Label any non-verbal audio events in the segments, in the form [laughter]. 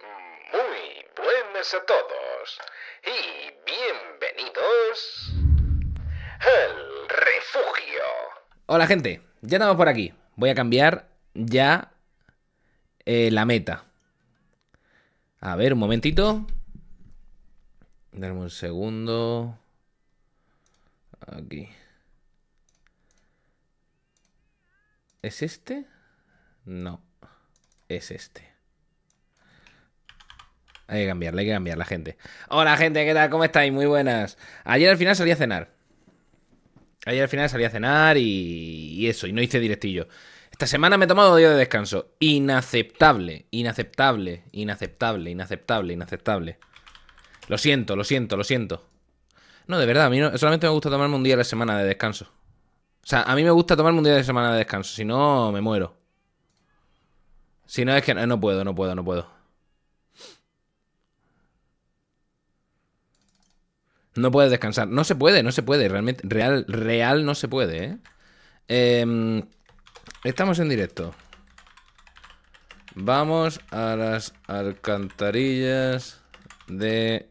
Muy buenas a todos y bienvenidos al refugio. Hola gente, ya estamos por aquí. Voy a cambiar ya eh, la meta. A ver, un momentito. Dame un segundo. Aquí. ¿Es este? No, es este. Hay que cambiarle, hay que cambiar la gente. Hola gente, ¿qué tal? ¿Cómo estáis? Muy buenas. Ayer al final salí a cenar. Ayer al final salí a cenar y, y eso, y no hice directillo. Esta semana me he tomado día de descanso. Inaceptable, inaceptable, inaceptable, inaceptable, inaceptable. Lo siento, lo siento, lo siento. No, de verdad, a mí solamente me gusta tomarme un día de la semana de descanso. O sea, a mí me gusta tomarme un día de semana de descanso, si no, me muero. Si no, es que no puedo, no puedo, no puedo. No puedes descansar. No se puede, no se puede. Realmente, real, real no se puede, ¿eh? em, estamos en directo. Vamos a las alcantarillas de...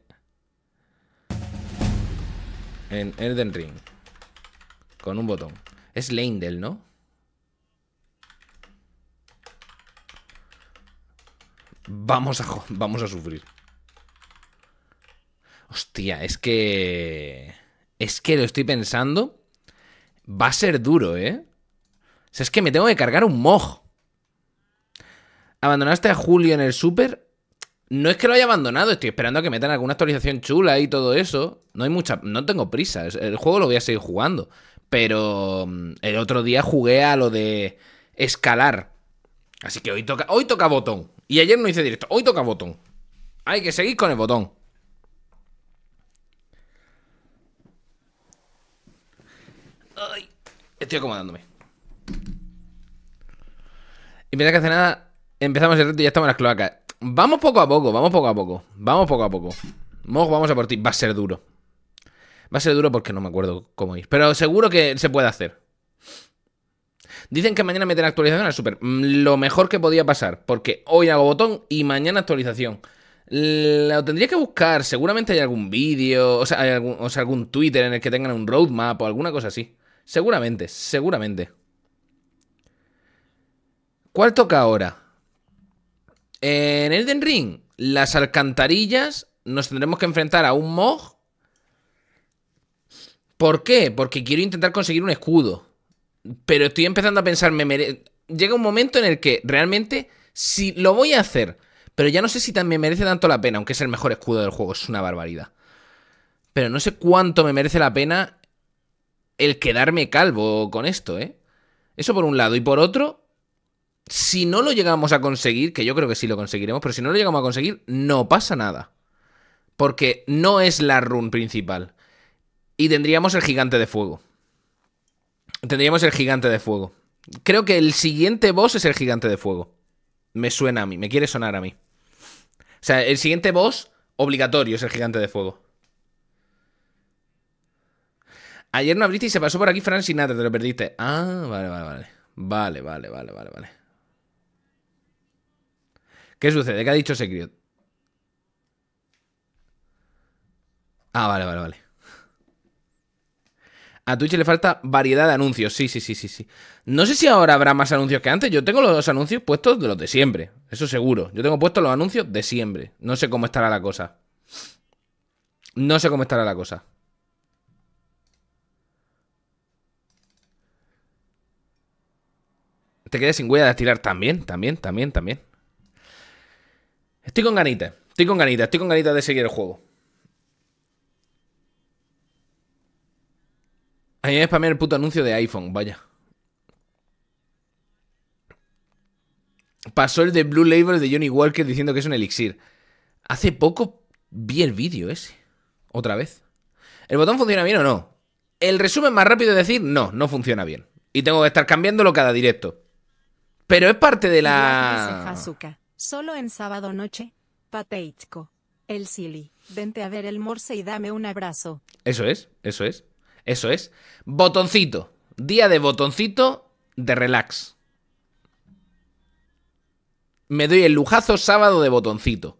En Elden Ring. Con un botón. Es Leindel, ¿no? Vamos a, vamos a sufrir. Hostia, es que. Es que lo estoy pensando. Va a ser duro, ¿eh? O sea, es que me tengo que cargar un moj. Abandonaste a Julio en el Super? No es que lo haya abandonado, estoy esperando a que metan alguna actualización chula y todo eso. No hay mucha. No tengo prisa. El juego lo voy a seguir jugando. Pero mm, el otro día jugué a lo de escalar. Así que hoy toca. Hoy toca botón. Y ayer no hice directo. Hoy toca botón. Hay que seguir con el botón. estoy acomodándome. Y mira que hace nada empezamos el reto y ya estamos en las cloacas. Vamos poco a poco, vamos poco a poco. Vamos poco a poco. Mog, vamos a por ti. Va a ser duro. Va a ser duro porque no me acuerdo cómo ir. Pero seguro que se puede hacer. Dicen que mañana meten actualización al super. Mm, lo mejor que podía pasar. Porque hoy hago botón y mañana actualización. Lo tendría que buscar. Seguramente hay algún vídeo. O sea, o sea, algún Twitter en el que tengan un roadmap o alguna cosa así. Seguramente, seguramente. ¿Cuál toca ahora? En Elden Ring, las alcantarillas nos tendremos que enfrentar a un Mog. ¿Por qué? Porque quiero intentar conseguir un escudo. Pero estoy empezando a pensar, me llega un momento en el que realmente, si lo voy a hacer, pero ya no sé si me merece tanto la pena, aunque es el mejor escudo del juego, es una barbaridad. Pero no sé cuánto me merece la pena el quedarme calvo con esto, ¿eh? Eso por un lado. Y por otro, si no lo llegamos a conseguir, que yo creo que sí lo conseguiremos, pero si no lo llegamos a conseguir, no pasa nada. Porque no es la run principal. Y tendríamos el gigante de fuego. Tendríamos el gigante de fuego. Creo que el siguiente boss es el gigante de fuego. Me suena a mí, me quiere sonar a mí. O sea, el siguiente boss obligatorio es el gigante de fuego. Ayer no abriste y se pasó por aquí sin nada, te lo perdiste. Ah, vale, vale, vale. Vale, vale, vale, vale, vale. ¿Qué sucede? ¿Qué ha dicho Secret? Ah, vale, vale, vale. A Twitch le falta variedad de anuncios. Sí, sí, sí, sí, sí. No sé si ahora habrá más anuncios que antes. Yo tengo los anuncios puestos de los de siempre. Eso seguro. Yo tengo puestos los anuncios de siempre. No sé cómo estará la cosa. No sé cómo estará la cosa. Te quedé sin huella de estirar. también, también, también, también. Estoy con ganitas, estoy con ganitas, estoy con ganitas de seguir el juego. A mí me mí el puto anuncio de iPhone, vaya. Pasó el de Blue Label de Johnny Walker diciendo que es un elixir. Hace poco vi el vídeo ese. Otra vez. ¿El botón funciona bien o no? El resumen más rápido es decir, no, no funciona bien. Y tengo que estar cambiándolo cada directo. Pero es parte de la... Solo en sábado noche, El Silly, vente a ver el Morse y dame un abrazo. Eso es, eso es, eso es. Botoncito, día de botoncito de relax. Me doy el lujazo sábado de botoncito.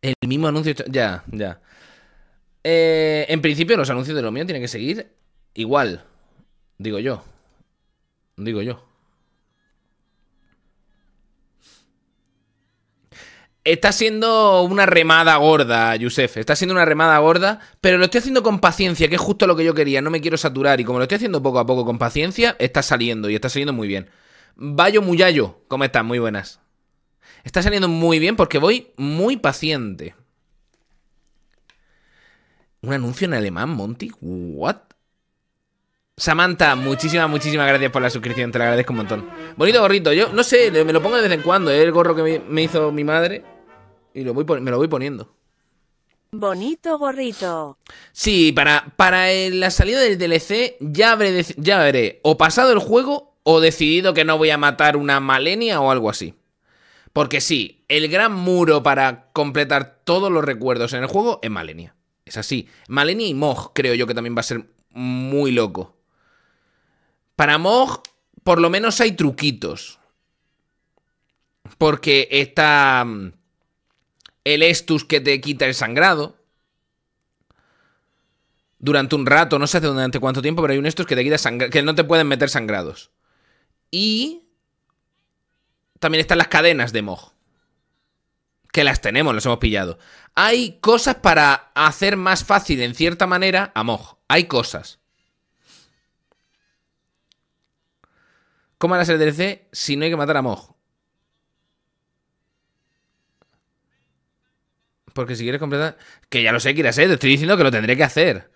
El mismo anuncio... Ya, ya. Eh, en principio los anuncios de lo mío tienen que seguir igual, digo yo digo yo. Está siendo una remada gorda, Yusef. Está siendo una remada gorda, pero lo estoy haciendo con paciencia, que es justo lo que yo quería. No me quiero saturar. Y como lo estoy haciendo poco a poco con paciencia, está saliendo y está saliendo muy bien. Bayo Muyayo, ¿cómo estás? Muy buenas. Está saliendo muy bien porque voy muy paciente. Un anuncio en alemán, Monty. What? Samantha, muchísimas, muchísimas gracias por la suscripción, te la agradezco un montón. Bonito gorrito, yo no sé, me lo pongo de vez en cuando, es ¿eh? el gorro que me hizo mi madre y me lo voy poniendo. Bonito gorrito. Sí, para, para la salida del DLC ya habré, ya habré o pasado el juego o decidido que no voy a matar una malenia o algo así. Porque sí, el gran muro para completar todos los recuerdos en el juego es Malenia. Es así. Malenia y Moj creo yo que también va a ser muy loco. Para Moj, por lo menos hay truquitos. Porque está mm, el Estus que te quita el sangrado. Durante un rato, no sé durante cuánto tiempo, pero hay un Estus que te quita Que no te pueden meter sangrados. Y también están las cadenas de Moj. Que las tenemos, las hemos pillado. Hay cosas para hacer más fácil, en cierta manera, a Moj. Hay cosas. ¿Cómo harás el DLC si no hay que matar a Moj? Porque si quieres completar... Que ya lo sé, quieras, ¿eh? Te estoy diciendo que lo tendré que hacer.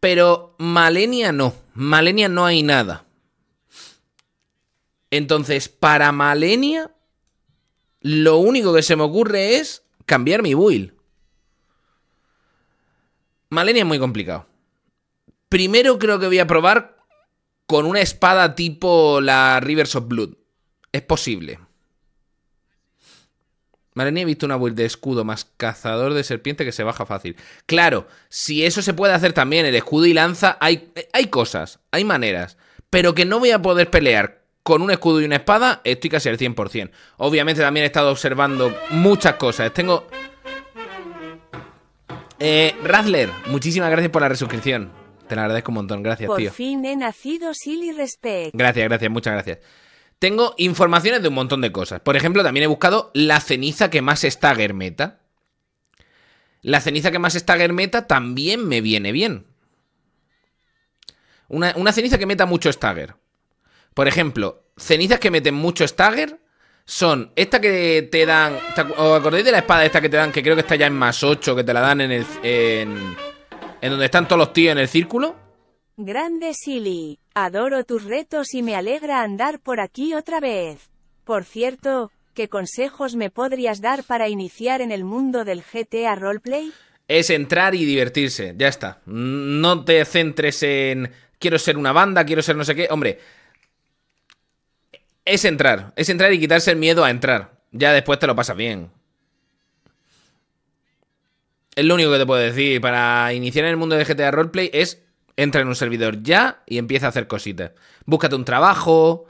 Pero Malenia no. Malenia no hay nada. Entonces, para Malenia, lo único que se me ocurre es cambiar mi build. Malenia es muy complicado. Primero creo que voy a probar con una espada tipo la Rivers of Blood. Es posible. Marenia, he visto una build de escudo más cazador de serpiente que se baja fácil. Claro, si eso se puede hacer también, el escudo y lanza, hay, hay cosas, hay maneras. Pero que no voy a poder pelear con un escudo y una espada, estoy casi al 100%. Obviamente también he estado observando muchas cosas. Tengo... Eh, Razzler, muchísimas gracias por la resuscripción. Te la agradezco un montón. Gracias, tío. Por fin he nacido Silly Respect. Gracias, gracias, muchas gracias. Tengo informaciones de un montón de cosas. Por ejemplo, también he buscado la ceniza que más stagger meta. La ceniza que más está meta también me viene bien. Una, ceniza que meta mucho stagger. Por ejemplo, cenizas que meten mucho stagger son esta que te dan... ¿Os acordáis de la espada esta que te dan? Que creo que está ya en más 8, que te la dan en el... En, en donde están todos los tíos en el círculo. Grande Silly, adoro tus retos y me alegra andar por aquí otra vez. Por cierto, ¿qué consejos me podrías dar para iniciar en el mundo del GTA Roleplay? Es entrar y divertirse, ya está. No te centres en quiero ser una banda, quiero ser no sé qué. Hombre, es entrar, es entrar y quitarse el miedo a entrar. Ya después te lo pasas bien. El único que te puedo decir. Para iniciar en el mundo de GTA Roleplay es entra en un servidor ya y empieza a hacer cositas. Búscate un trabajo,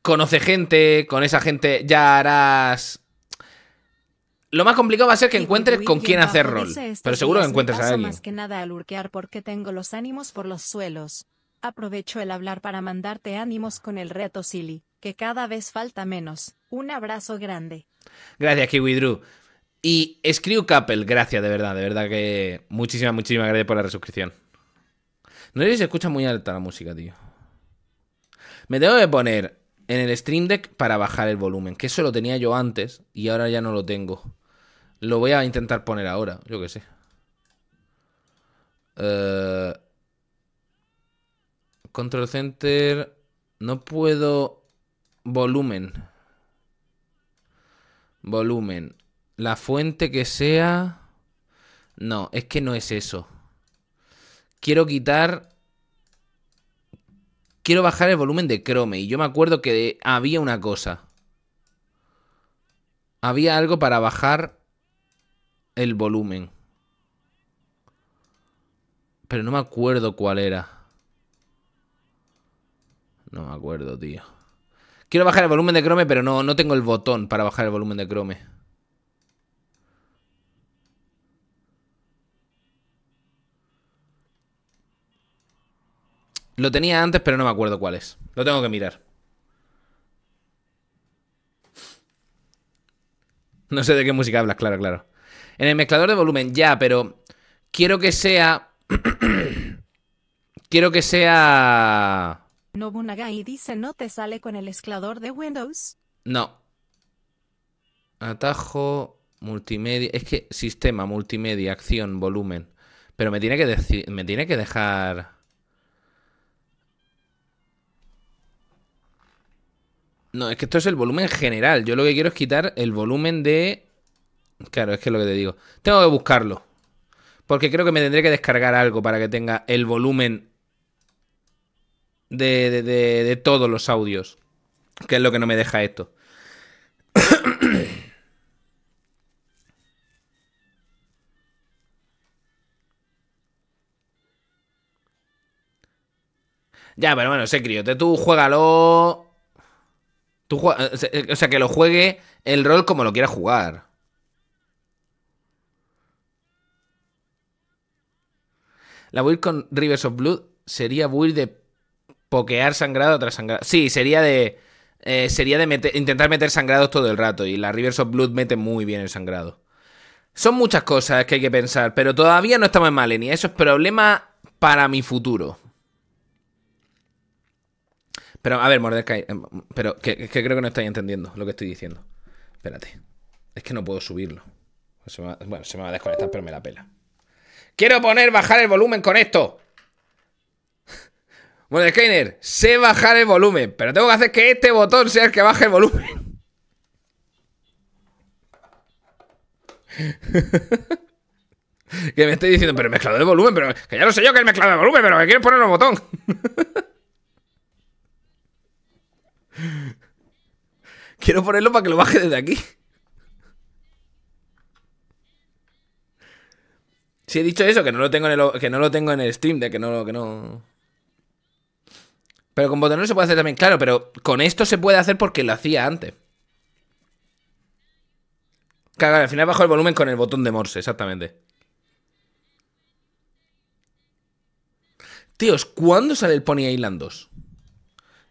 conoce gente, con esa gente ya harás... Lo más complicado va a ser que encuentres con quién hacer rol, pero seguro que encuentres a alguien. más que nada al porque tengo los ánimos por los suelos. Aprovecho el hablar para mandarte ánimos con el reto Silly, que cada vez falta menos. Un abrazo grande. Gracias, Kiwi y Screw Capel, gracias, de verdad, de verdad que muchísimas, muchísimas gracias por la resuscripción. No sé si se escucha muy alta la música, tío. Me tengo que poner en el Stream Deck para bajar el volumen, que eso lo tenía yo antes y ahora ya no lo tengo. Lo voy a intentar poner ahora, yo qué sé. Eh, control Center. No puedo. Volumen. Volumen. La fuente que sea... No, es que no es eso. Quiero quitar... Quiero bajar el volumen de Chrome. Y yo me acuerdo que había una cosa. Había algo para bajar el volumen. Pero no me acuerdo cuál era. No me acuerdo, tío. Quiero bajar el volumen de Chrome, pero no, no tengo el botón para bajar el volumen de Chrome. Lo tenía antes, pero no me acuerdo cuál es. Lo tengo que mirar. No sé de qué música hablas, claro, claro. En el mezclador de volumen, ya, pero quiero que sea. [coughs] quiero que sea. y dice: ¿No te sale con el de Windows? No. Atajo, multimedia. Es que sistema, multimedia, acción, volumen. Pero me tiene que, me tiene que dejar. No, es que esto es el volumen general. Yo lo que quiero es quitar el volumen de... Claro, es que es lo que te digo. Tengo que buscarlo. Porque creo que me tendré que descargar algo para que tenga el volumen de, todos los audios. Que es lo que no me deja esto. [coughs] ya, pero bueno, sé, criote. Tú juégalo eh, o sea, que lo juegue el rol como lo quiera jugar. La build con Rivers of Blood sería build de pokear sangrado tras sangrado. Sí, sería de. Eh, sería de intentar meter sangrados todo el rato. Y la Rivers of Blood mete muy bien el sangrado. Son muchas cosas que hay que pensar, pero todavía no estamos en Malenia. Eso es problema para mi futuro. Pero, a ver, Mordecai, em, pero que, creo que no estáis entendiendo lo que estoy diciendo. Espérate. Es que no puedo subirlo. bueno, se me va a desconectar, pero me la pela. Quiero poner, bajar el volumen con esto. [laughs] Mordecai, sé bajar el volumen, pero tengo que hacer que este botón sea el que baje el volumen. [laughs] que me estoy diciendo, pero el mezclado de volumen, pero que ya lo sé yo que el mezclado de volumen, pero que quiero poner un botón. [laughs] Quiero ponerlo para que lo baje desde aquí. Si he dicho eso, que no lo tengo en el, que no lo tengo en el de que no, que no. Pero con botones se puede hacer también, claro, pero con esto se puede hacer porque lo hacía antes. Claro, al final bajo el volumen con el botón de Morse, exactamente. Tíos, ¿cuándo sale el Pony Island 2?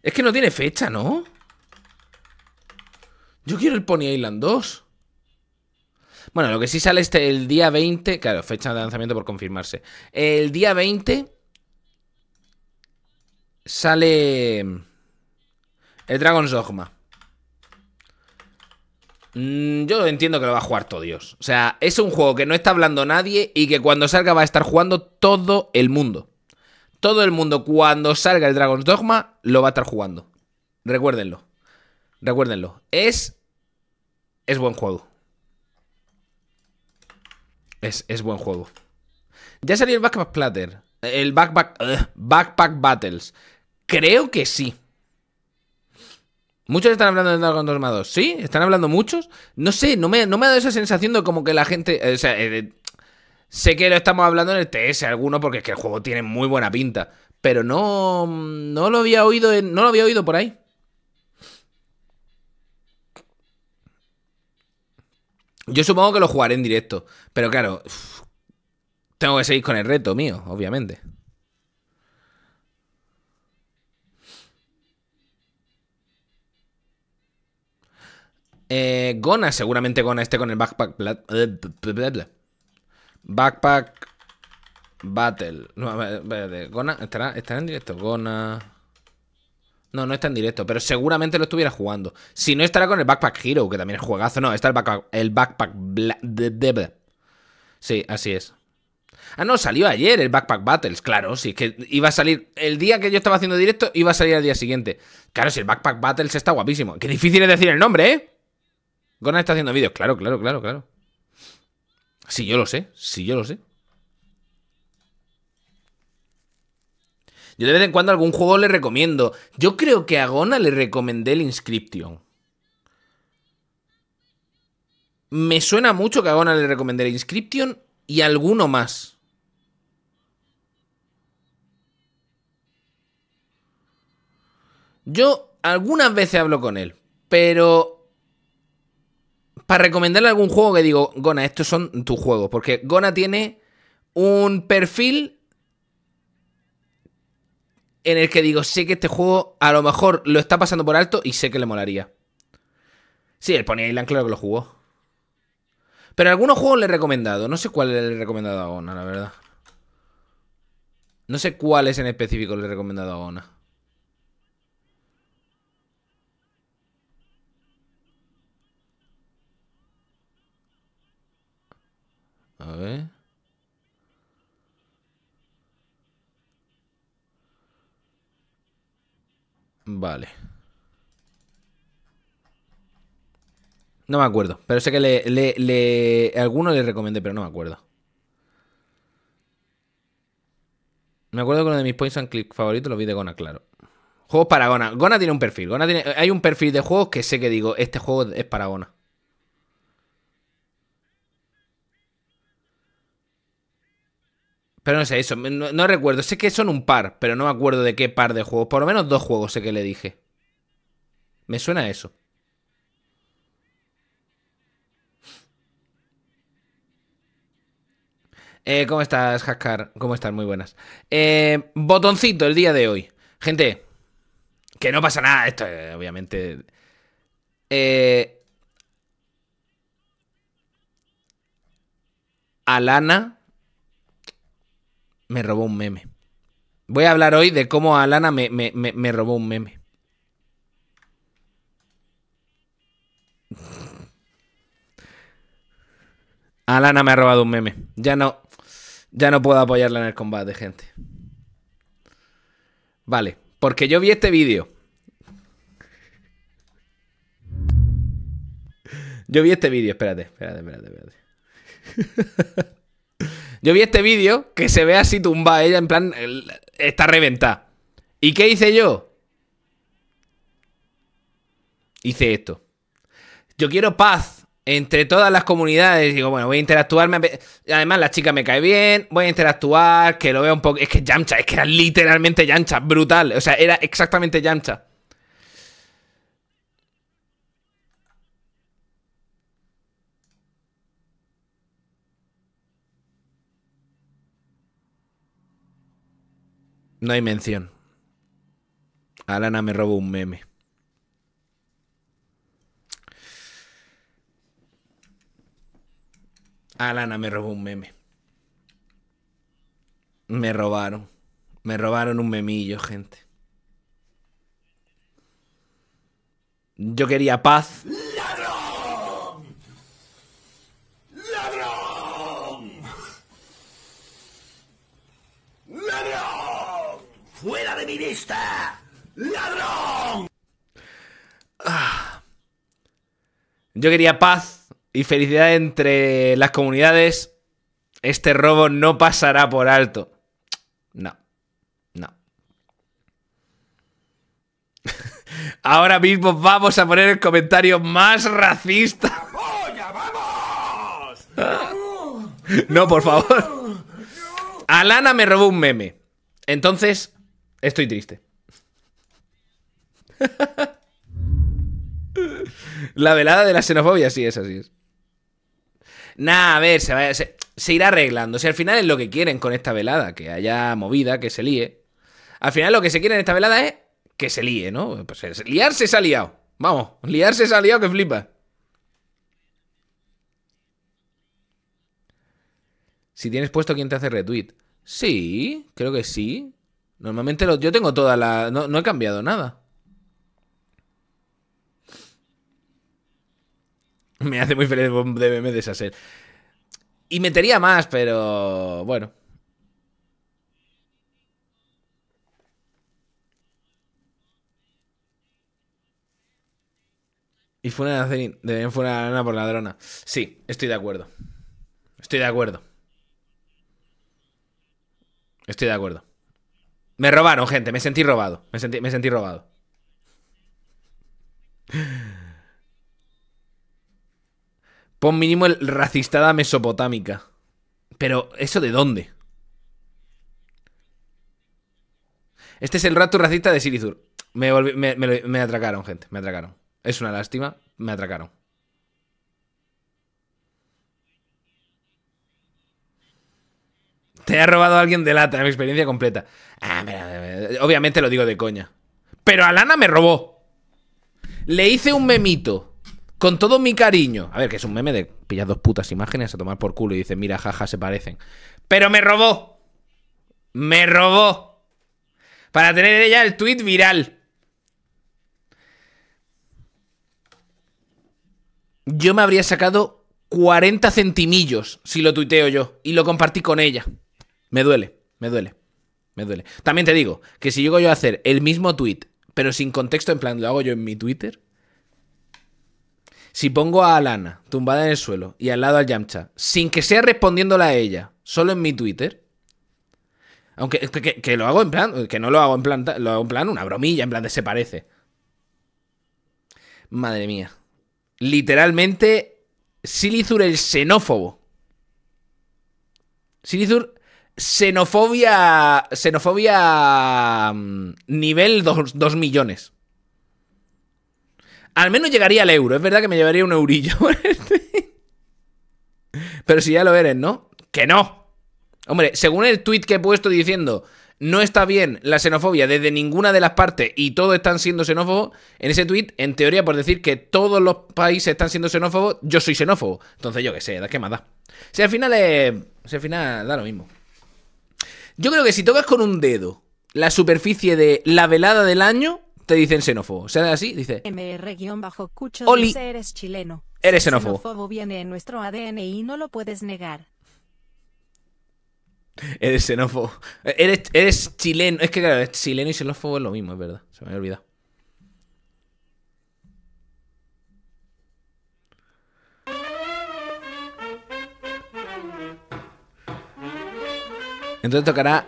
Es que no tiene fecha, ¿no? Yo quiero el Pony Island 2. Bueno, lo que sí sale este el día 20. Claro, fecha de lanzamiento por confirmarse. El día 20 sale mm, el Dragon's Dogma. Mm, yo entiendo que lo va a jugar todo Dios. O sea, es un juego que no está hablando nadie y que cuando salga va a estar jugando todo el mundo todo el mundo cuando salga el Dragon's Dogma lo va a estar jugando. Recuérdenlo. Recuérdenlo. Es. Es buen juego. Es, es buen juego. Ya salió el Backpack Platter. El Backpack. backpack Battles. Creo que sí. Muchos están hablando de Dragon's Dogma 2. ¿Sí? ¿Están hablando muchos? No sé, no me, no me ha dado esa sensación de como que la gente. Eh, o sea, eh, Sé que lo estamos hablando en el TS alguno porque es que el juego tiene muy buena pinta, pero no no lo había oído no lo había oído por ahí. Yo supongo que lo jugaré en directo, pero claro, tengo que seguir con el reto mío, obviamente. Eh, Gona, seguramente Gona este con el backpack. Eh, Backpack Battle. No, Gona, ¿estará, en directo? Gona. No, no está en directo, pero seguramente lo estuviera jugando. Si no estará con el Backpack Hero, que también es juegazo. No, está el Backpack. El Sí, así es. Ah, no, salió ayer el Backpack Battles, claro, sí, que iba a salir el día que yo estaba haciendo directo, iba a salir al día siguiente. Claro, si el Backpack Battles está guapísimo. Qué difícil es decir el nombre, ¿eh? Gona está haciendo vídeos, claro, claro, claro, claro sí, yo lo sé, sí, yo lo sé. Yo de vez en cuando algún juego le recomiendo. Yo creo que a Gona le recomendé el Inscription. Me suena mucho que a Gona le recomendé el Inscription y alguno más. Yo algunas veces hablo con él, pero para recomendarle algún juego que digo, Gona, estos son tus juegos. Porque Gona tiene un perfil en el que digo, sé que este juego a lo mejor lo está pasando por alto y sé que le molaría. Sí, el Pony Island claro que lo jugó. Pero algunos juegos le he recomendado. No sé cuál le he recomendado a Gona, la verdad. No sé cuál es en específico le he recomendado a Gona. ¿eh? Vale. No me acuerdo, pero sé que le, le, alguno le recomendé, pero no me acuerdo. Me acuerdo que uno de mis points and click favoritos lo vi de Gona, claro. Juegos para Gona. Gona tiene un perfil. Gona tiene, hay un perfil de juegos que sé que digo, este juego es para Gona. Pero no sé, eso, no, recuerdo. Sé que son un par, pero no me acuerdo de qué par de juegos. Por lo menos dos juegos sé que le dije. Me suena eso. Eh, ¿Cómo estás, Haskar? ¿Cómo estás? Muy buenas. Eh, botoncito el día de hoy. Gente, que no pasa nada. Esto, eh, obviamente. Alana me robó un meme. Voy a hablar hoy de cómo Alana me, me, robó un meme. Alana me ha robado un meme. Ya no. Ya no puedo apoyarla en el combate, gente. Vale, porque yo vi este vídeo. Yo vi este vídeo, espérate, espérate, espérate, espérate. [laughs] Yo vi este vídeo que se ve así tumba ella, en plan, está reventada. ¿Y qué hice yo? Hice esto. Yo quiero paz entre todas las comunidades. Digo, bueno, voy a interactuar. Además, la chica me cae bien. Voy a interactuar, que lo vea un poco. Es que Yamcha, es que era literalmente Yamcha, brutal. O sea, era exactamente Yamcha. No hay mención. Alana ah, me robó un meme. Alana ah, me robó un meme. Me robaron. Me robaron un memillo, gente. Yo quería paz. ¡Ladrón! Yo quería paz y felicidad entre las comunidades. Este robo no pasará por alto. No. No. [laughs] Ahora mismo vamos a poner el comentario más racista. [laughs] No, por favor. Alana me robó un meme. Entonces, Estoy triste. [laughs] la velada de la xenofobia, sí, es así. Es. Nah, a ver, se, irá arreglando. Si al final es lo que quieren con esta velada, que haya movida, que se líe. Al final lo que se quiere en esta velada es que se líe, ¿no? Pues liarse se ha liado. Vamos, liarse se ha liado que flipa. Si tienes puesto quién te hace retweet. Sí, creo que sí. Normalmente yo tengo toda la... No, he cambiado nada. [laughs] Me hace muy feliz me deshacer. Y metería más, pero bueno. Y fue una Deben fue una lana por ladrona. Sí, estoy de acuerdo. Estoy de acuerdo. Estoy de acuerdo. Me robaron, gente. Me sentí robado. Me sentí, me sentí robado. Pon mínimo el racistada mesopotámica. Pero, ¿eso de dónde? Este es el rato racista de Sirizur. Me, me atracaron, gente. Me atracaron. Es una lástima. Me atracaron. Te ha robado alguien de lata, mi experiencia completa. Ah, mira, obviamente lo digo de coña. Pero Alana me robó. Le hice un memito. Con todo mi cariño. A ver, que es un meme de pillar dos putas imágenes a tomar por culo y dice mira, jaja, se parecen. Pero me robó. Me robó. Para tener ella el tuit viral. Yo me habría sacado 40 centimillos si lo tuiteo yo y lo compartí con ella. Me duele, me duele, me duele. También te digo que si llego yo a hacer el mismo tweet, pero sin contexto, en plan, lo hago yo en mi Twitter. Si pongo a Alana tumbada en el suelo y al lado al Yamcha, sin que sea respondiéndola a ella, solo en mi Twitter, aunque que, lo hago en plan, que no lo hago en plan, lo hago en plan una bromilla, en plan de se parece. Madre mía. Literalmente, Silizur el xenófobo. Silizur Xenofobia. Xenofobia. Mm, nivel 2 millones. Al menos llegaría al euro. Es verdad que me llevaría un eurillo. Este. Pero si ya lo eres, ¿no? ¡Que no! Hombre, según el tweet que he puesto diciendo. No está bien la xenofobia desde ninguna de las partes y todos están siendo xenófobos. En ese tweet, en teoría, por decir que todos los países están siendo xenófobos, yo soy xenófobo. Entonces, yo qué sé, da qué más da. Si al final es. Si al final da lo mismo. Yo creo que si tocas con un dedo la superficie de la velada del año, te dicen xenófobo. sea así? Dice. cucho Oli. eres chileno. Eres xenófobo. xenófobo viene en nuestro ADN y no lo puedes negar. Eres xenófobo. Eres, chileno. Es que claro, chileno y xenófobo es lo mismo, es verdad. Se me había olvidado. Entonces tocará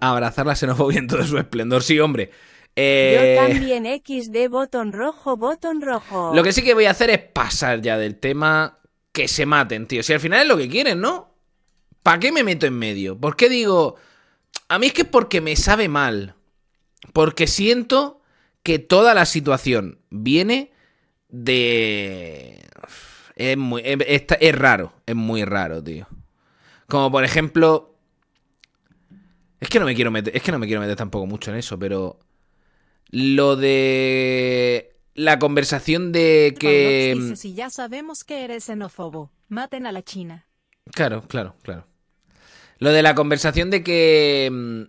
abrazar la xenofobia en todo su esplendor. Sí, hombre. Eh, Yo también XD, botón rojo, botón rojo. Lo que sí que voy a hacer es pasar ya del tema que se maten, tío. Si al final es lo que quieren, ¿no? ¿Para qué me meto en medio? ¿Por qué digo...? A mí es que porque me sabe mal. Porque siento que toda la situación viene de... Es, muy, es raro, es muy raro, tío. Como por ejemplo, es que no me quiero meter, es que no me quiero meter tampoco mucho en eso, pero lo de la conversación de que mm, si ya sabemos que eres xenófobo, maten a la China. Claro, claro, claro. Lo de la conversación de que mm,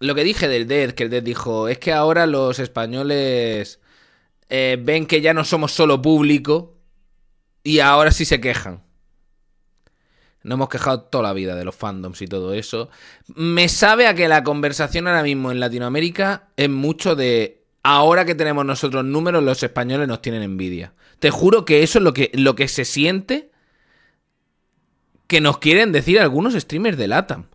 lo que dije del Dead, que el Dead dijo, es que ahora los españoles eh, ven que ya no somos solo público y ahora sí se quejan. Nos hemos quejado toda la vida de los fandoms y todo eso. Me sabe a que la conversación ahora mismo en Latinoamérica es mucho de ahora que tenemos nosotros números, los españoles nos tienen envidia. Te juro que eso es lo que, lo que se siente que nos quieren decir algunos streamers de LATAM.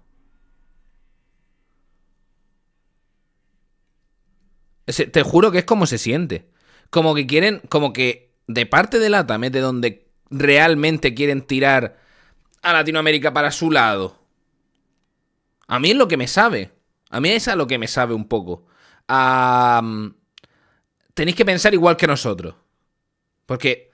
Te juro que es como se siente. Como que quieren, como que de parte de LATAM es de donde realmente quieren tirar a Latinoamérica para su lado. A mí es lo que me sabe. A mí es a lo que me sabe un poco. Mm, tenéis que pensar igual que nosotros. Porque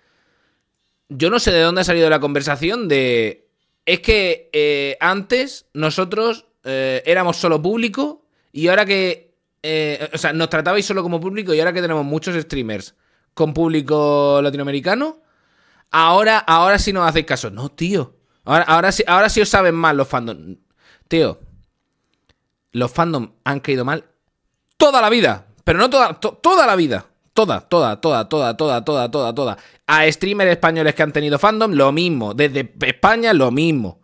yo no sé de dónde ha salido la conversación de... Es que eh, antes nosotros eh, éramos solo público y ahora que... Eh, o sea, nos tratabais solo como público y ahora que tenemos muchos streamers con público latinoamericano, ahora, ahora sí nos hacéis caso. No, tío. Ahora, ahora, sí, ahora sí os saben mal los fandom. Tío, los fandom han caído mal toda la vida. Pero no toda, toda la vida. Toda, toda, toda, toda, toda, toda, toda, A streamers españoles que han tenido fandom, lo mismo. Desde España, lo mismo.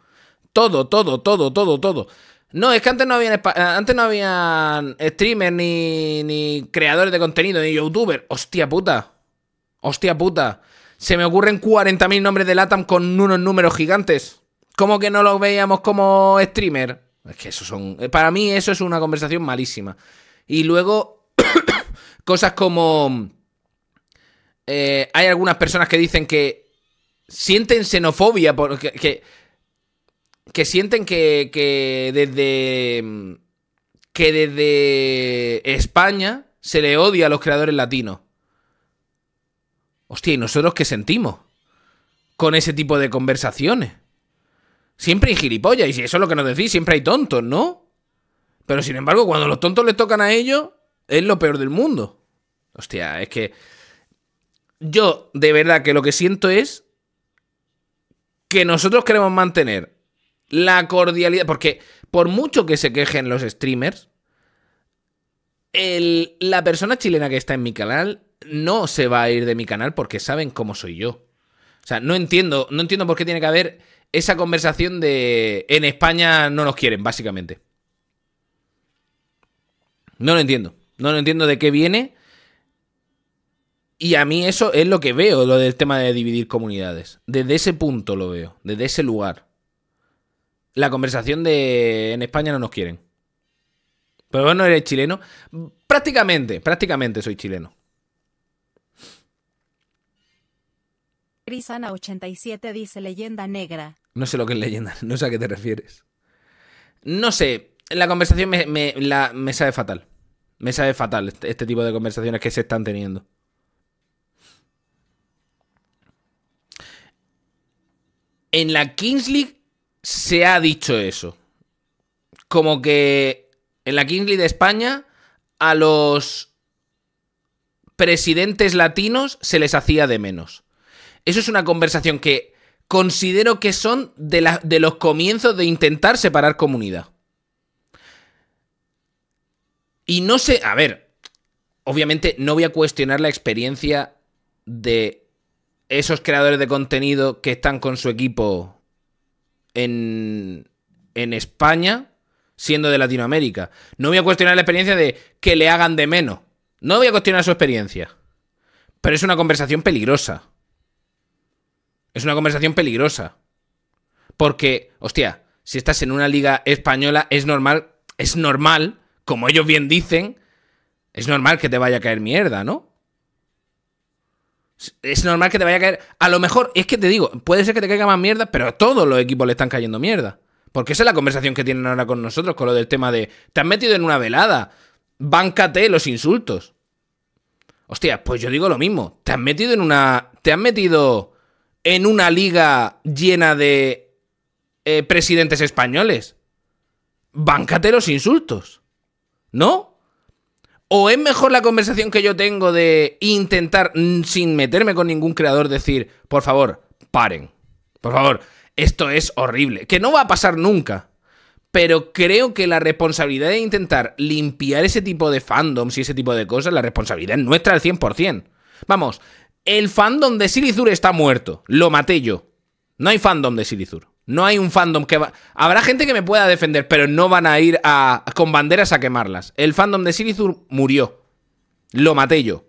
Todo, todo, todo, todo, todo. No, es que antes no habían, eh, antes no habían streamers, ni, ni creadores de contenido, ni youtubers. Hostia puta. Hostia puta. Se me ocurren 40.000 nombres de LATAM con unos números gigantes. ¿Cómo que no los veíamos como streamer? Es que eso son. Eh, para mí, eso es una conversación malísima. Y luego, [coughs] cosas como. Eh, hay algunas personas que dicen que sienten xenofobia, porque, que, sienten que, que desde. que desde España se le odia a los creadores latinos. Hostia, ¿y nosotros qué sentimos con ese tipo de conversaciones? Siempre hay gilipollas, y eso es lo que nos decís, siempre hay tontos, ¿no? Pero sin embargo, cuando los tontos les tocan a ellos, es lo peor del mundo. Hostia, es que. Yo, de verdad, que lo que siento es que nosotros queremos mantener la cordialidad. Porque por mucho que se quejen los streamers, la persona chilena que está en mi canal no se va a ir de mi canal porque saben cómo soy yo. O sea, no entiendo, no entiendo por qué tiene que haber esa conversación de en España no nos quieren, básicamente. No lo entiendo. No lo entiendo de qué viene. Y a mí eso es lo que veo, lo del tema de dividir comunidades. Desde ese punto lo veo, desde ese lugar. La conversación de en España no nos quieren. Pero no eres chileno. Prácticamente, prácticamente soy chileno. Crisana 87 dice leyenda negra. No sé lo que es leyenda, [laughs] no sé a qué te refieres. No sé, la conversación me, la, sabe fatal. Me sabe fatal este, este tipo de conversaciones que se están teniendo. En la Kings League se ha dicho eso. Como que en la Kings League de España a los presidentes latinos se les hacía de menos. Eso es una conversación que considero que son de, de los comienzos de intentar separar comunidad. Y no sé, a ver, obviamente no voy a cuestionar la experiencia de esos creadores de contenido que están con su equipo en España siendo de Latinoamérica. No voy a cuestionar la experiencia de que le hagan de menos. No voy a cuestionar su experiencia. Pero es una conversación peligrosa. Es una conversación peligrosa. Porque, hostia, si estás en una liga española, es normal, es normal, como ellos bien dicen, es normal que te vaya a caer mierda, ¿no? Es normal que te vaya a caer. A lo mejor, es que te digo, puede ser que te caiga más mierda, pero a todos los equipos le están cayendo mierda. Porque esa es la conversación que tienen ahora con nosotros, con lo del tema de. Te has metido en una velada. Báncate los insultos. Hostia, pues yo digo lo mismo. Te has metido en una. Te has metido en una liga llena de eh, presidentes españoles. los insultos. ¿No? ¿O es mejor la conversación que yo tengo de intentar, sin meterme con ningún creador, decir, por favor, paren? Por favor, esto es horrible. Que no va a pasar nunca. Pero creo que la responsabilidad de intentar limpiar ese tipo de fandoms y ese tipo de cosas, la responsabilidad es nuestra al 100%. Vamos, el fandom de Silizur está muerto. Lo maté yo. No hay fandom de Silizur. No hay un fandom que va... Habrá gente que me pueda defender, pero no van a ir con banderas a quemarlas. El fandom de Silizur murió. Lo maté yo.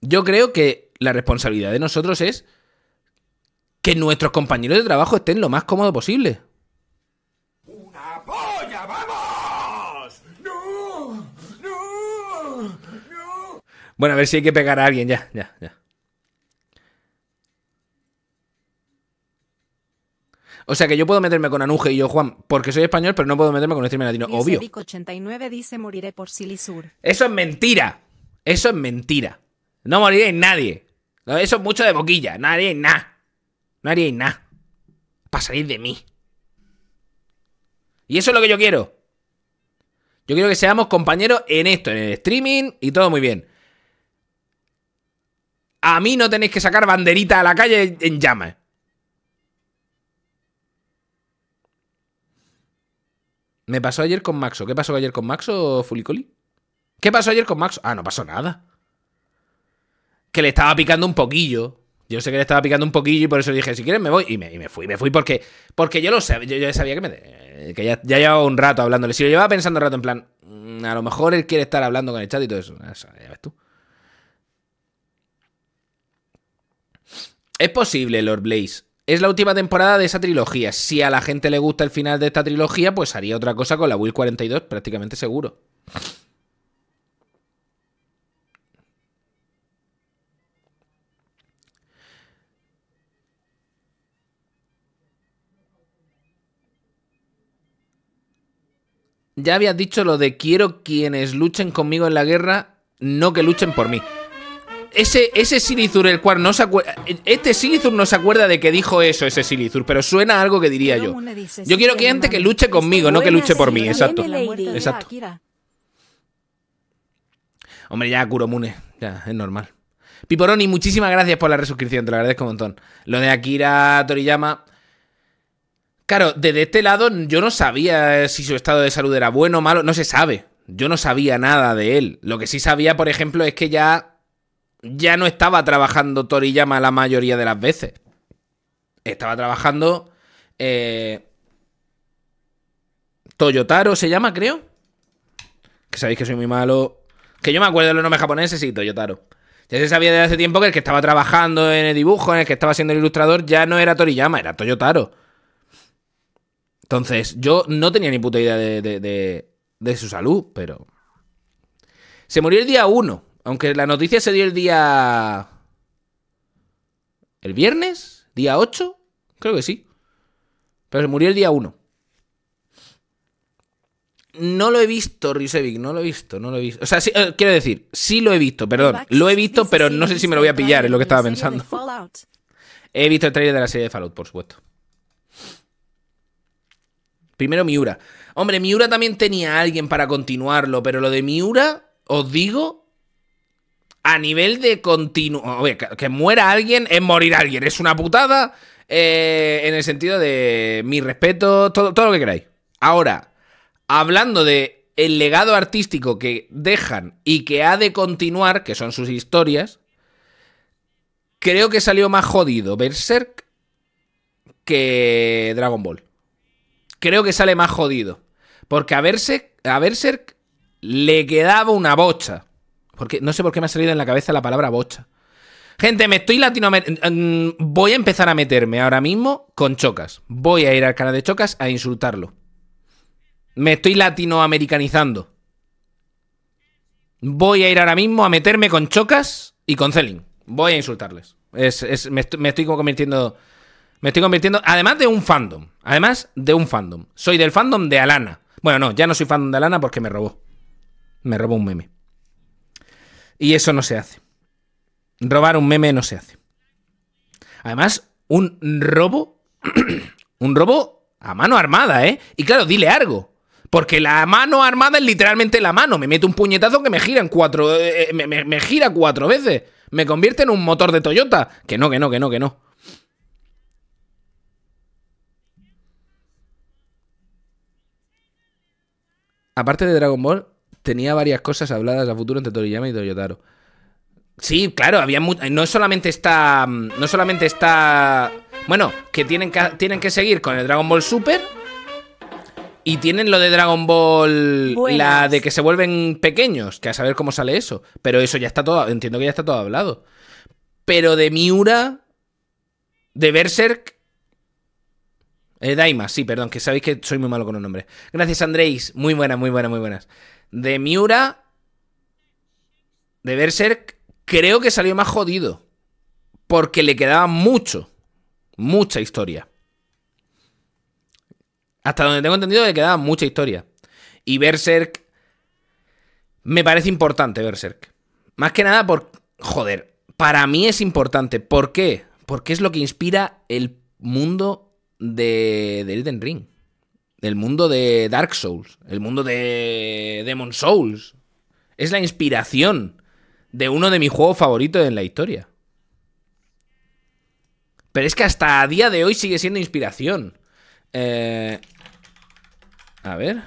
Yo creo que la responsabilidad de nosotros es que nuestros compañeros de trabajo estén lo más cómodo posible. Bueno, a ver si hay que pegar a alguien, ya, ya, ya. O sea que yo puedo meterme con Anuje y yo, Juan, porque soy español, pero no puedo meterme con este latino, obvio. 89 dice moriré por Silisur. Eso es mentira. Eso es mentira. No moriréis nadie. Eso es mucho de boquilla. No haríais nada. No haríais nada. Pasaréis de mí. Y eso es lo que yo quiero. Yo quiero que seamos compañeros en esto, en el streaming y todo muy bien. A mí no tenéis que sacar banderita a la calle en llamas. Me pasó ayer con Maxo. ¿Qué pasó ayer con Maxo, Fulicoli? ¿Qué pasó ayer con Maxo? Ah, no pasó nada. Que le estaba picando un poquillo. Yo sé que le estaba picando un poquillo y por eso dije, si quieres me voy. Y me, fui, me fui porque, porque yo lo sabía, yo, sabía que, me, que ya, llevaba un rato hablándole. Si lo llevaba pensando un rato en plan, mm, a lo mejor él quiere estar hablando con el chat y todo eso. eso ya ves tú. Es posible, Lord Blaze. Es la última temporada de esa trilogía. Si a la gente le gusta el final de esta trilogía, pues haría otra cosa con la Will 42, prácticamente seguro. Ya habías dicho lo de quiero quienes luchen conmigo en la guerra, no que luchen por mí ese, ese Silithur, el cual no se acuerda. Este Silizur no se acuerda de que dijo eso, ese Silizur pero suena algo que diría yo. Yo quiero que antes que luche conmigo, no que luche por mí. Exacto. Exacto. Hombre, ya Kuromune. Ya, es normal. Piporoni, muchísimas gracias por la resuscripción, te lo agradezco un montón. Lo de Akira Toriyama. Claro, desde este lado yo no sabía si su estado de salud era bueno o malo, no se sabe. Yo no sabía nada de él. Lo que sí sabía, por ejemplo, es que ya ya no estaba trabajando Toriyama la mayoría de las veces. Estaba trabajando eh, Toyotaro, se llama, creo. Que sabéis que soy muy malo. Que yo me acuerdo de los nombres japoneses, sí, Toyotaro. Ya se sabía desde hace tiempo que el que estaba trabajando en el dibujo, en el que estaba siendo el ilustrador, ya no era Toriyama, era Toyotaro. Entonces, yo no tenía ni puta idea de, de, de su salud, pero... Se murió el día 1 aunque la noticia se dio el día... ¿El viernes? ¿Día 8? Creo que sí. Pero se murió el día 1. No lo he visto, Rusevic, no lo he visto, no lo he visto. O sea, sí, eh, quiero decir, sí lo he visto, perdón. Lo he visto, pero no sé si me lo voy a pillar, es lo que estaba pensando. He visto el trailer de la serie de Fallout, por supuesto. Primero Miura. Hombre, Miura también tenía a alguien para continuarlo, pero lo de Miura, os digo a nivel de continuo. Que muera alguien es morir alguien. Es una putada. Eh, en el sentido de mi respeto, todo, todo lo que queráis. Ahora, hablando de el legado artístico que dejan y que ha de continuar, que son sus historias, creo que salió más jodido Berserk que Dragon Ball. Creo que sale más jodido. Porque a a Berserk le quedaba una bocha. Porque no sé por qué me ha salido en la cabeza la palabra bocha. Gente, me estoy latinoamericano. Mm, voy a empezar a meterme ahora mismo con Chocas. Voy a ir al canal de Chocas a insultarlo. Me estoy latinoamericanizando. Voy a ir ahora mismo a meterme con Chocas y con Celin. Voy a insultarles. me, estoy, convirtiendo. Me estoy convirtiendo. Además de un fandom. Además de un fandom. Soy del fandom de Alana. Bueno, no, ya no soy fandom de Alana porque me robó. Me robó un meme. Y eso no se hace. Robar un meme no se hace. Además, un robo. [clears throat] un robo a mano armada, ¿eh? Y claro, dile algo. Porque la mano armada es literalmente la mano. Me mete un puñetazo que me giran cuatro. Eh, eh, me, gira cuatro veces. Me convierte en un motor de Toyota. Que no, que no, que no, que no. Aparte de Dragon Ball, tenía varias cosas habladas a futuro entre Toriyama y Toyotaro. Sí, claro, había no solamente está mm, no solamente está bueno, que tienen que tienen que seguir con el Dragon Ball Super y tienen lo de Dragon Ball la de que se vuelven pequeños, que a saber cómo sale eso, pero eso ya está todo, entiendo que ya está todo hablado. Pero de Miura de Berserk eh, Daima, sí, perdón, que sabéis que soy muy malo con los nombres. Gracias, Andréis. Muy buenas, muy buenas, muy buenas de Miura, de Berserk, creo que salió más jodido. Porque le quedaba mucho, mucha historia. Hasta donde tengo entendido le quedaba mucha historia. Y Berserk... Me parece importante Berserk. Más que nada por... Joder, para mí es importante. ¿Por qué? Porque es lo que inspira el mundo de, de Elden Ring. Del mundo de Dark Souls, el mundo de Demon Souls. Es la inspiración de uno de mis juegos favoritos en la historia. Pero es que hasta a día de hoy sigue siendo inspiración. Eh, a ver.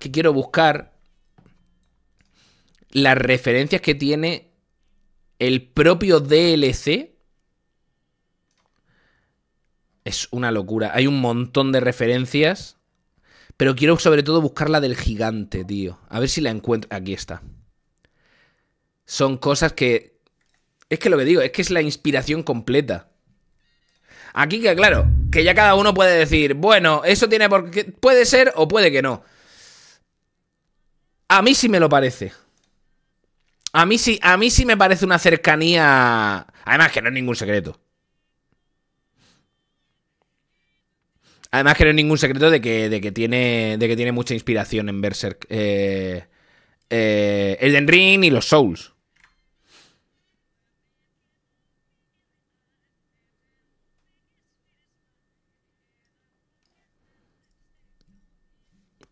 Que quiero buscar las referencias que tiene el propio DLC es una locura. Hay un montón de referencias, pero quiero sobre todo buscar la del gigante, tío. A ver si la encuentro. Aquí está. Son cosas que... Es que lo que digo, es que es la inspiración completa. Aquí que, claro, que ya cada uno puede decir, bueno, eso tiene qué Puede ser o puede que no. A mí sí me lo parece. A mí sí, a mí sí me parece una cercanía... Además que no es ningún secreto. Además que no es ningún secreto de que, tiene, de que tiene mucha inspiración en Berserk. Eh, eh, Elden Ring y los Souls.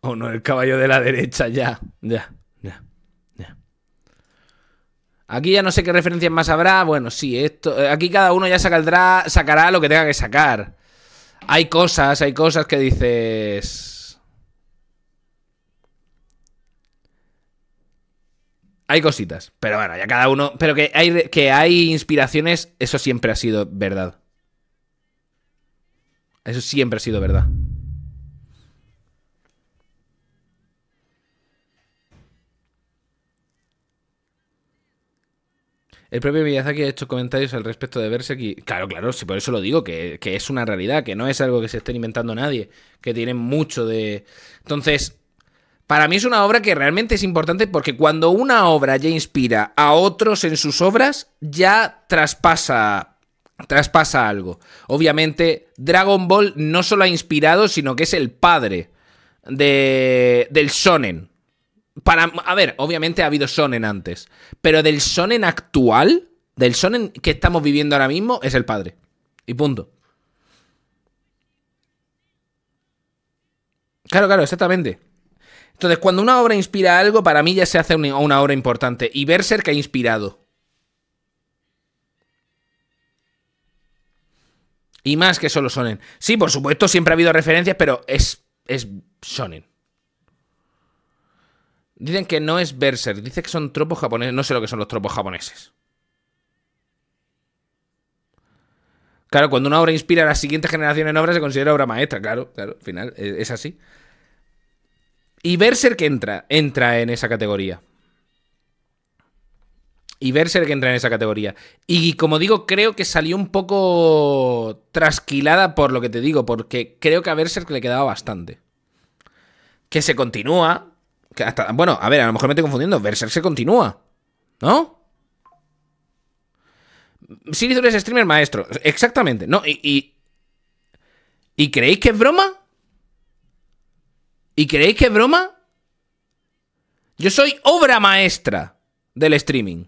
O oh, no, el caballo de la derecha, ya, ya, ya, Aquí ya no sé qué referencias más habrá. Bueno, sí, esto. Eh, aquí cada uno ya sacará lo que tenga que sacar. Hay cosas, hay cosas que dices... Hay cositas, pero bueno, ya cada uno... Pero que hay, que hay inspiraciones, eso siempre ha sido verdad. Eso siempre ha sido verdad. El propio Miyazaki ha hecho comentarios al respecto de Berserk y, claro, claro, si por eso lo digo, que, es una realidad, que no es algo que se esté inventando nadie, que tiene mucho de... Entonces, para mí es una obra que realmente es importante porque cuando una obra ya inspira a otros en sus obras, ya traspasa traspasa algo. Obviamente, Dragon Ball no solo ha inspirado, sino que es el padre del shonen. Para, a ver, obviamente ha habido Sonen antes, pero del Sonen actual, del Sonen que estamos viviendo ahora mismo, es el padre. Y punto. Claro, claro, exactamente. Entonces, cuando una obra inspira algo, para mí ya se hace una, obra importante. Y que ha inspirado. Y más que solo Sonen. Sí, por supuesto, siempre ha habido referencias, pero es, es Sonen. Dicen que no es Berserk, dice que son tropos japoneses. No sé lo que son los tropos japoneses. Claro, cuando una obra inspira a las siguientes generaciones en obras se considera obra maestra, claro, claro, al final e, es, así. Y Berserk entra, entra en esa categoría. Y Berserk entra en esa categoría. Y como digo, creo que salió un poco trasquilada por lo que te digo, porque creo que a Berserk le quedaba bastante. Que se continúa, bueno, a ver, a lo mejor me estoy confundiendo. Berserk se continúa. ¿No? Sirius es streamer maestro. Exactamente. No, y, ¿Y creéis que es broma? ¿Y creéis que es broma? Yo soy obra maestra del streaming.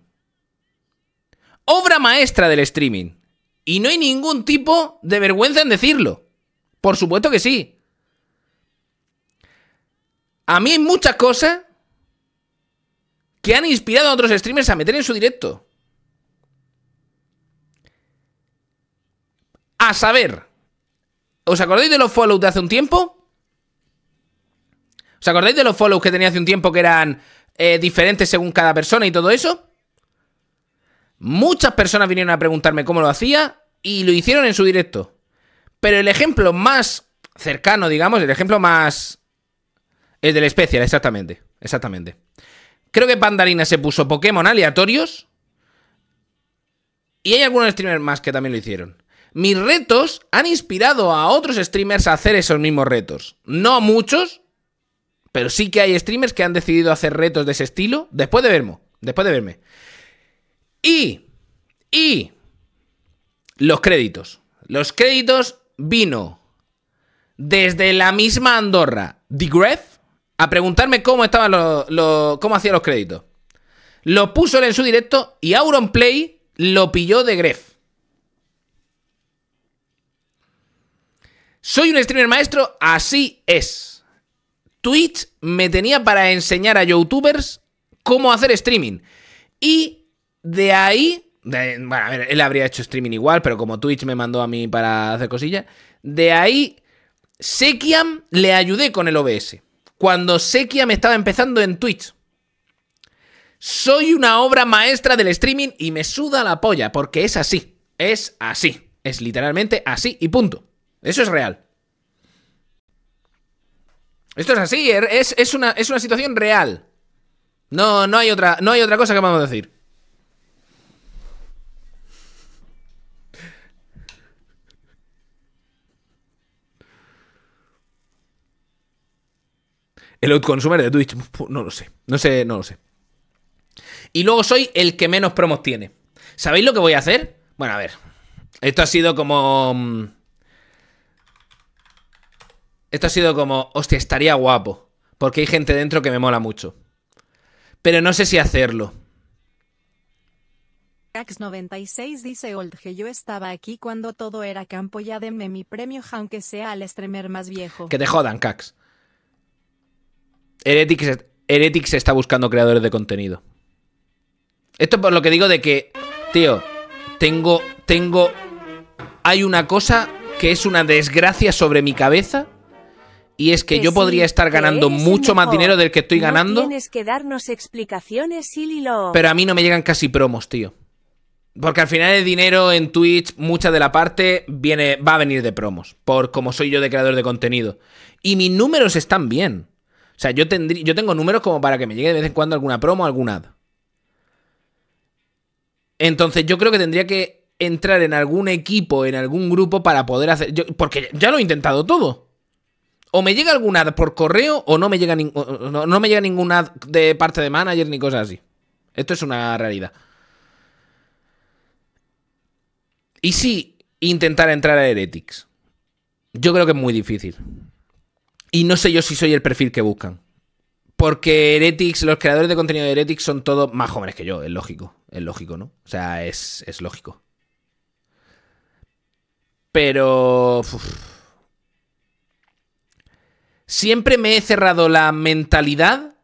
Obra maestra del streaming. Y no hay ningún tipo de vergüenza en decirlo. Por supuesto que sí. A mí hay muchas cosas que han inspirado a otros streamers a meter en su directo. A saber, ¿os acordáis de los follows de hace un tiempo? ¿Os acordáis de los follows que tenía hace un tiempo que eran eh, diferentes según cada persona y todo eso? Muchas personas vinieron a preguntarme cómo lo hacía y lo hicieron en su directo. Pero el ejemplo más cercano, digamos, el ejemplo más de la especial, exactamente. Exactamente. Creo que Pandarina se puso Pokémon aleatorios. Y hay algunos streamers más que también lo hicieron. Mis retos han inspirado a otros streamers a hacer esos mismos retos. No muchos, pero sí que hay streamers que han decidido hacer retos de ese estilo después de verme. Después de verme. Y. Y. Los créditos. Los créditos vino desde la misma Andorra, The a preguntarme cómo estaban los, cómo hacía los créditos. Lo puso en su directo y Play lo pilló de Gref. Soy un streamer maestro, así es. Twitch me tenía para enseñar a youtubers cómo hacer streaming. Y de ahí, bueno, a ver, él habría hecho streaming igual, pero como Twitch me mandó a mí para hacer cosillas, de ahí Sekiam le ayudé con el OBS cuando Sekia me estaba empezando en Twitch. Soy una obra maestra del streaming y me suda la polla, porque es así. Es así. Es literalmente así y punto. Eso es real. Esto es así, er, es, una, es una situación real. No, no hay otra, no hay otra cosa que vamos a decir. El outconsumer de Twitch, no lo sé. No sé, no lo sé. Y luego soy el que menos promos tiene. ¿Sabéis lo que voy a hacer? Bueno, a ver. Esto ha sido como... Mm, esto ha sido como, hostia, estaría guapo. Porque hay gente dentro que me mola mucho. Pero no sé si hacerlo. 96 dice Oldge, yo estaba aquí cuando todo era campo mi premio, aunque sea al más viejo. Que te jodan, Cax. Heretics, Heretics está buscando creadores de contenido. Esto es por lo que digo de que, tío, tengo, tengo, hay una cosa que es una desgracia sobre mi cabeza y es que, yo podría estar ganando mucho más dinero del que estoy ganando. Tienes que darnos explicaciones, Sililo. Pero a mí no me llegan casi promos, tío. Porque al final el dinero en Twitch, mucha de la parte viene, va a venir de promos, por como soy yo de creador de contenido. Y mis números están bien. O sea, yo, tendría, yo tengo números como para que me llegue de vez en cuando alguna promo, alguna ad. Entonces yo creo que tendría que entrar en algún equipo, en algún grupo para poder hacer... porque ya lo he intentado todo. O me llega alguna ad por correo o no me llega, ninguna no, me llega ningún ad de parte de manager ni cosas así. Esto es una realidad. Y si intentar entrar a Heretics. Yo creo que es muy difícil. Y no sé yo si soy el perfil que buscan. Porque Heretics, los creadores de contenido de Heretics son todos más jóvenes que yo, es lógico. Es lógico, ¿no? O sea, es, lógico. Pero. Siempre me he cerrado la mentalidad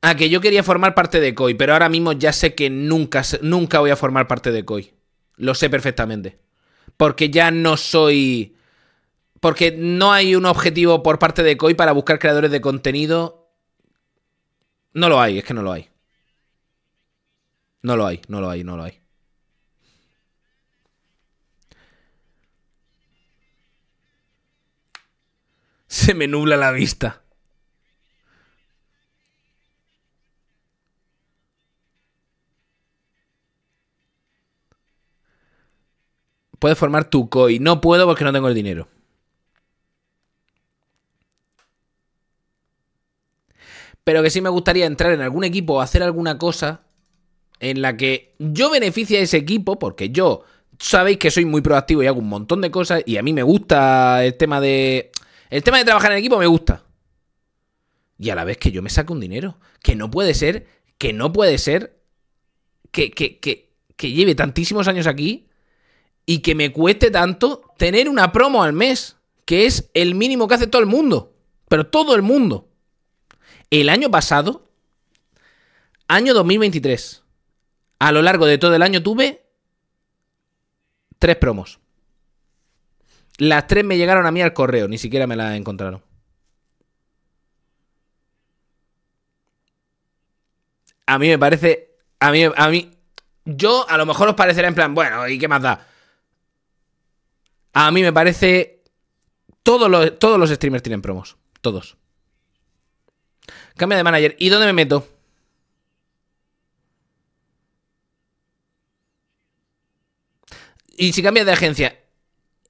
a que yo quería formar parte de Koi. pero ahora mismo ya sé que nunca, nunca voy a formar parte de Koi. Lo sé perfectamente. Porque ya no soy porque no hay un objetivo por parte de COI para buscar creadores de contenido. No lo hay, es que no lo hay. No lo hay, no lo hay, no lo hay. [laughs] Se me nubla la vista. Puedes formar tu COI. No puedo porque no tengo el dinero. pero que sí me gustaría entrar en algún equipo o hacer alguna cosa en la que yo beneficie a ese equipo, porque yo sabéis que soy muy proactivo y hago un montón de cosas y a mí me gusta el tema de... El tema de trabajar en equipo me gusta. Y a la vez que yo me saco un dinero. Que no puede ser, que no puede ser que, que, que, que lleve tantísimos años aquí y que me cueste tanto tener una promo al mes, que es el mínimo que hace todo el mundo. Pero todo el mundo. El año pasado, año 2023, a lo largo de todo el año tuve tres promos. Las tres me llegaron a mí al correo, ni siquiera me las encontraron. A mí me parece. A mí, a mí. Yo, a lo mejor os parecerá en plan, bueno, ¿y qué más da? A mí me parece. Todos los, todos los streamers tienen promos. Todos. Cambia de manager. ¿Y dónde me meto? Y si cambias de agencia.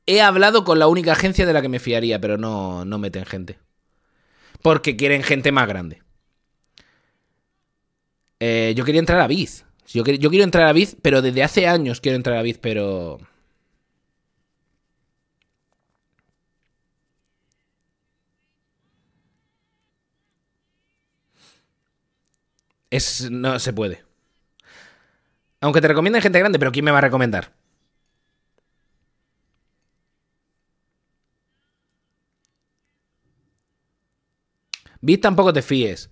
He hablado con la única agencia de la que me fiaría, pero no, no meten gente. Porque quieren gente más grande. Eh, yo quería entrar a Biz. Yo, yo quiero entrar a Biz, pero desde hace años quiero entrar a Biz, pero no se puede. Aunque te recomienden gente grande, pero ¿quién me va a recomendar? Biz tampoco te fíes.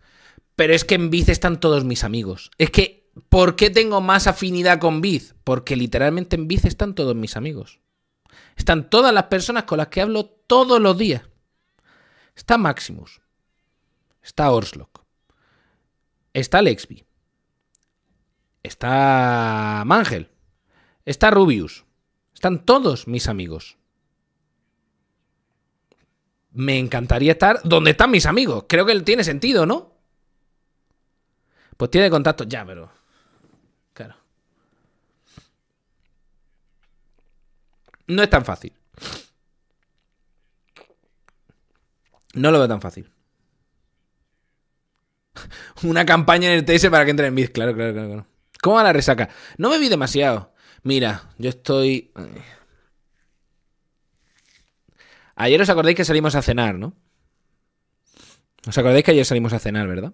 Pero es que en Biz están todos mis amigos. Es que, ¿por qué tengo más afinidad con Biz? Porque literalmente en Biz están todos mis amigos. Están todas las personas con las que hablo todos los días. Está Maximus. Está Orslok está Lexby, está Mangel, está Rubius, están todos mis amigos. Me encantaría estar donde están mis amigos. Creo que tiene sentido, ¿no? Pues tiene contacto ya, pero... Claro. No es tan fácil. No lo veo tan fácil. [laughs] Una campaña en el TS para que entre en biz, claro, claro, claro, ¿Cómo va la resaca? No bebí demasiado. Mira, yo estoy. Ayer os acordáis que salimos a cenar, ¿no? ¿Os acordáis que ayer salimos a cenar, verdad?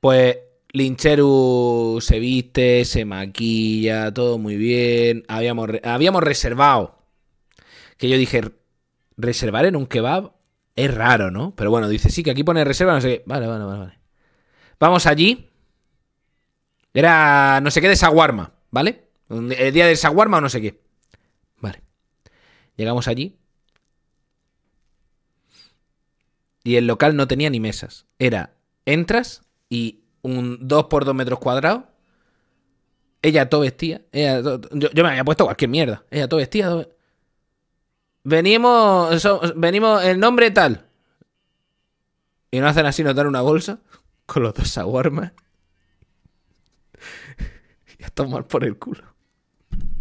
Pues Lincheru se viste, se maquilla, todo muy bien. Habíamos, habíamos reservado. Que yo dije, reservar en un kebab es raro, ¿no? Pero bueno, dice, sí, que aquí pone reserva, no sé qué. Vale, vale, vale, vale. Vamos allí. Era no sé qué de Saguarma, ¿vale? El día de Saguarma o no sé qué. Vale. Llegamos allí. Y el local no tenía ni mesas. Era, entras y un 2 por 2 metros cuadrados. Ella todo vestía. yo, me había puesto cualquier mierda. Ella todo vestía venimos, venimos el nombre tal. Y no hacen así notar una bolsa con los dos aguarmas [laughs] y a tomar por el culo. [laughs]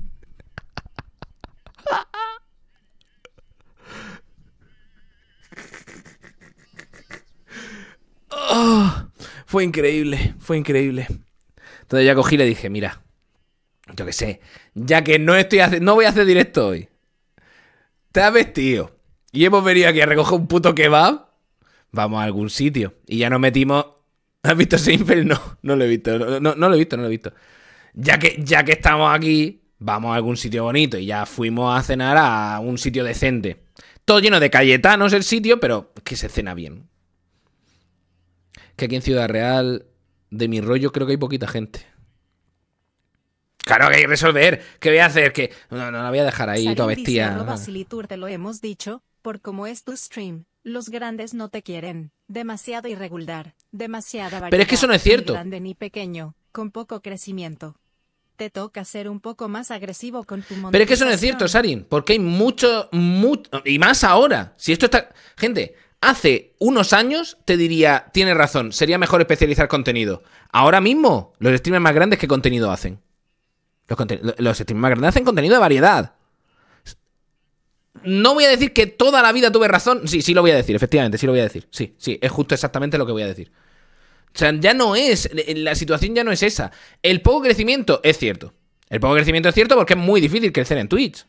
Oh, fue increíble, fue increíble. Entonces ya cogí y le dije, mira, yo qué sé, ya que no estoy no voy a hacer directo hoy te vestido y hemos venido aquí a recoger un puto kebab, vamos a algún sitio. Y ya nos metimos. ¿Has visto simple No, no lo he visto. No, lo he visto, no lo he visto. Ya que, ya que estamos aquí, vamos a algún sitio bonito. Y ya fuimos a cenar a un sitio decente. Todo lleno de cayetanos el sitio, pero es que se cena bien. Que aquí en Ciudad Real, de mi rollo, creo que hay poquita gente. Claro que hay que resolver. ¿Qué voy a hacer? Que no, no la voy a dejar ahí toda lo Basilitur, te lo hemos dicho, por cómo es tu stream. Los grandes no te quieren. Demasiado irregular, demasiada variedad. Pero es que eso no es cierto. grande ni pequeño, con poco crecimiento te toca ser un poco más agresivo con tu Pero es que eso no es cierto, Sarin, porque hay mucho, mucho, y más ahora. Si esto está... Gente, hace unos años te diría, tienes razón, sería mejor especializar contenido. Ahora mismo, los streamers más grandes, que contenido hacen? Los, los hacen contenido de variedad. No voy a decir que toda la vida tuve razón. Sí, sí lo voy a decir, efectivamente, sí lo voy a decir. Sí, sí, es justo exactamente lo que voy a decir. O sea, ya no es, eh, eh, la situación ya no es esa. El poco crecimiento es cierto. El poco crecimiento es cierto porque es muy difícil crecer en Twitch.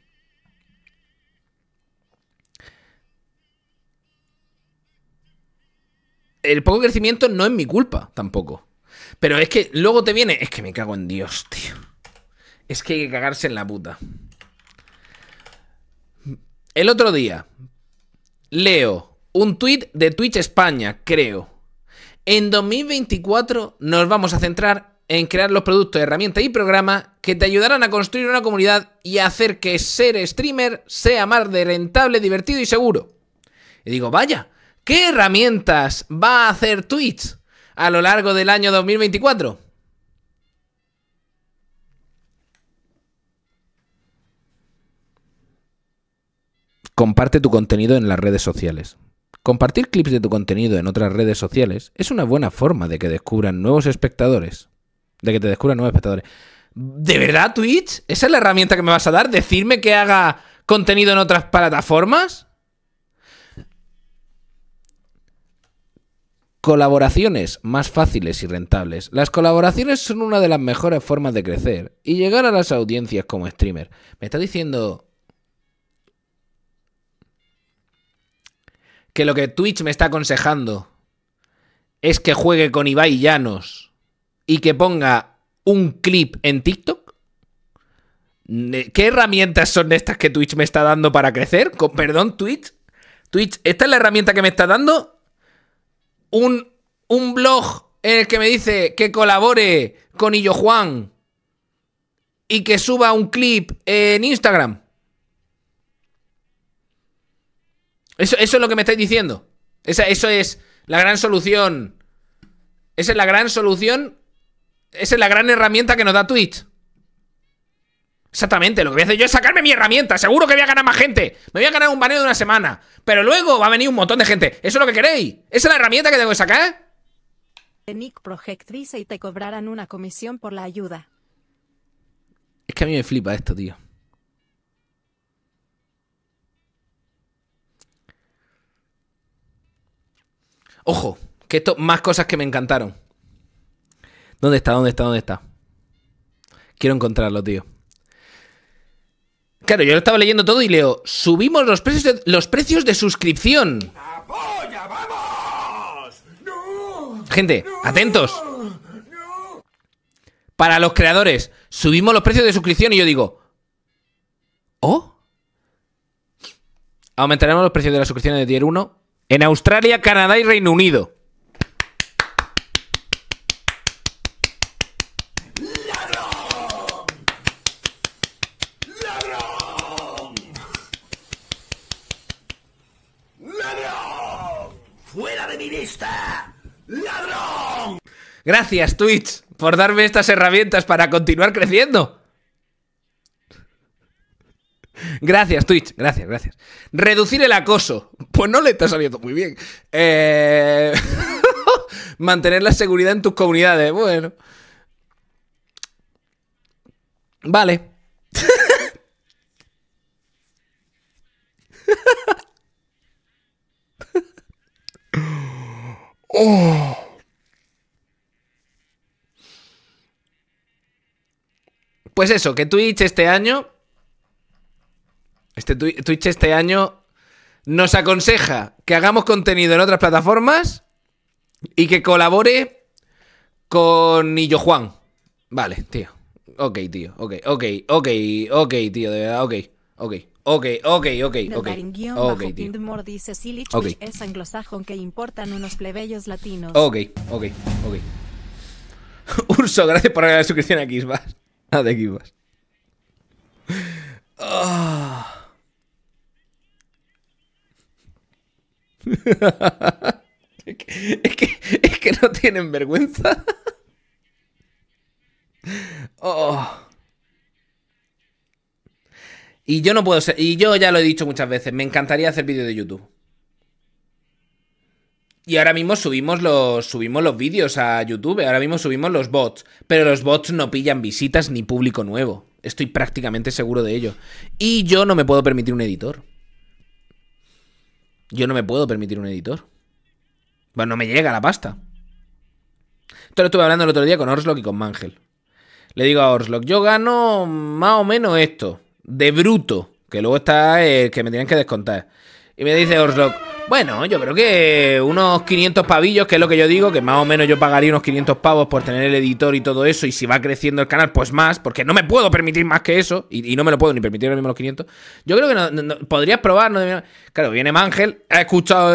El poco crecimiento no es mi culpa tampoco. Pero es que luego te viene, es que me cago en Dios, tío. Es que hay que cagarse en la puta. El otro día leo un tuit de Twitch España, creo. En 2024 nos vamos a centrar en crear los productos, herramientas y programas que te ayudarán a construir una comunidad y hacer que ser streamer sea más rentable, divertido y seguro. Y digo, vaya, ¿qué herramientas va a hacer Twitch a lo largo del año 2024? Comparte tu contenido en las redes sociales. Compartir clips de tu contenido en otras redes sociales es una buena forma de que descubran nuevos espectadores. De que te descubran nuevos espectadores. ¿De verdad, Twitch? ¿Esa es la herramienta que me vas a dar? ¿Decirme que haga contenido en otras plataformas? Colaboraciones más fáciles y rentables. Las colaboraciones son una de las mejores formas de crecer y llegar a las audiencias como streamer. Me está diciendo que lo que Twitch me está aconsejando es que juegue con Ibai Llanos y que ponga un clip en TikTok? ¿Qué herramientas son estas que Twitch me está dando para crecer? perdón, Twitch. Twitch, ¿esta es la herramienta que me está dando? Un, un blog en el que me dice que colabore con Illo Juan y que suba un clip en Instagram. Eso, es lo que me estáis diciendo. eso es la gran solución. Esa es la gran solución. Esa es la gran herramienta que nos da Twitch. Exactamente, lo que voy a hacer yo es sacarme mi herramienta. Seguro que voy a ganar más gente. Me voy a ganar un baneo de una semana. Pero luego va a venir un montón de gente. ¿Eso es lo que queréis? ¿Esa es la herramienta que tengo que sacar? y te cobrarán una comisión por la ayuda. Es que a mí me flipa esto, tío. Ojo, que esto, más cosas que me encantaron. ¿Dónde está? ¿Dónde está? ¿Dónde está? Quiero encontrarlo, tío. Claro, yo lo estaba leyendo todo y leo, subimos los precios de, los precios de suscripción. vamos! ¡No! Gente, atentos. Para los creadores, subimos los precios de suscripción y yo digo, ¿oh? Aumentaremos los precios de las suscripciones de tier 1 en Australia, Canadá y Reino Unido. ¡Ladrón! ¡Ladrón! ¡Ladrón! ¡Fuera de mi vista! ¡Ladrón! Gracias, Twitch, por darme estas herramientas para continuar creciendo. Gracias, Twitch. Gracias, gracias. Reducir el acoso. Pues no le está saliendo muy bien. Eh, [laughs] mantener la seguridad en tus comunidades. Bueno. Vale. [laughs] Oh. Pues eso, que Twitch este año este Twitch este año nos aconseja que hagamos contenido en otras plataformas y que colabore con Nillo Juan. Vale, tío. Ok, tío. Ok, ok, ok, ok, tío. De verdad, ok, ok. Ok, ok, ok, ok. tío. dice es anglosajón que importan unos plebeyos latinos. Ok, ok, ok. [laughs] Urso, gracias por la suscripción a Xbox. [laughs] A de Xbox. Ah. [laughs] es, que, no tienen vergüenza. [laughs] oh. Y yo no puedo ser. Y yo ya lo he dicho muchas veces. Me encantaría hacer vídeos de YouTube. Y ahora mismo subimos los, subimos los vídeos a YouTube, ahora mismo subimos los bots, pero los bots no pillan visitas ni público nuevo. Estoy prácticamente seguro de ello. Y yo no me puedo permitir un editor. Yo no me puedo permitir un editor. Bueno, no me llega la pasta. Esto lo estuve hablando el otro día con Orslock y con Mangel. Le digo a Orslock, yo gano más o menos esto, de bruto, que luego está el que me tienen que descontar. Y me dice Orslock, bueno, yo creo que unos 500 pavillos, que es lo que yo digo, que más o menos yo pagaría unos 500 pavos por tener el editor y todo eso, y si va creciendo el canal, pues más, porque no me puedo permitir más que eso, y, no me lo puedo ni permitir ahora mismo los 500. Yo creo que podrías probar, claro, viene Mangel, ha escuchado,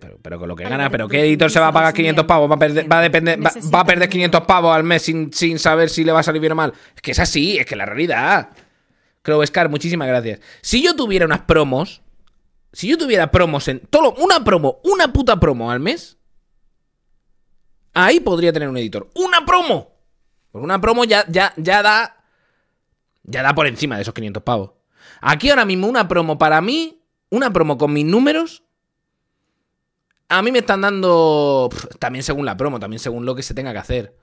pero, pero, con lo que gana, pero ¿qué editor se va a pagar 500 pavos? Va a perder, va a perder 500 pavos al mes sin, sin saber si le va a salir bien o mal. Es que es así, es que la realidad. Creo, Scar, muchísimas gracias. Si yo tuviera unas promos, si yo tuviera promos en. Todo, una promo, una puta promo al mes. Ahí podría tener un editor. ¡Una promo! Porque una promo ya, ya, ya da. Ya da por encima de esos 500 pavos. Aquí ahora mismo una promo para mí. Una promo con mis números. A mí me están dando. También según la promo, también según lo que se tenga que hacer.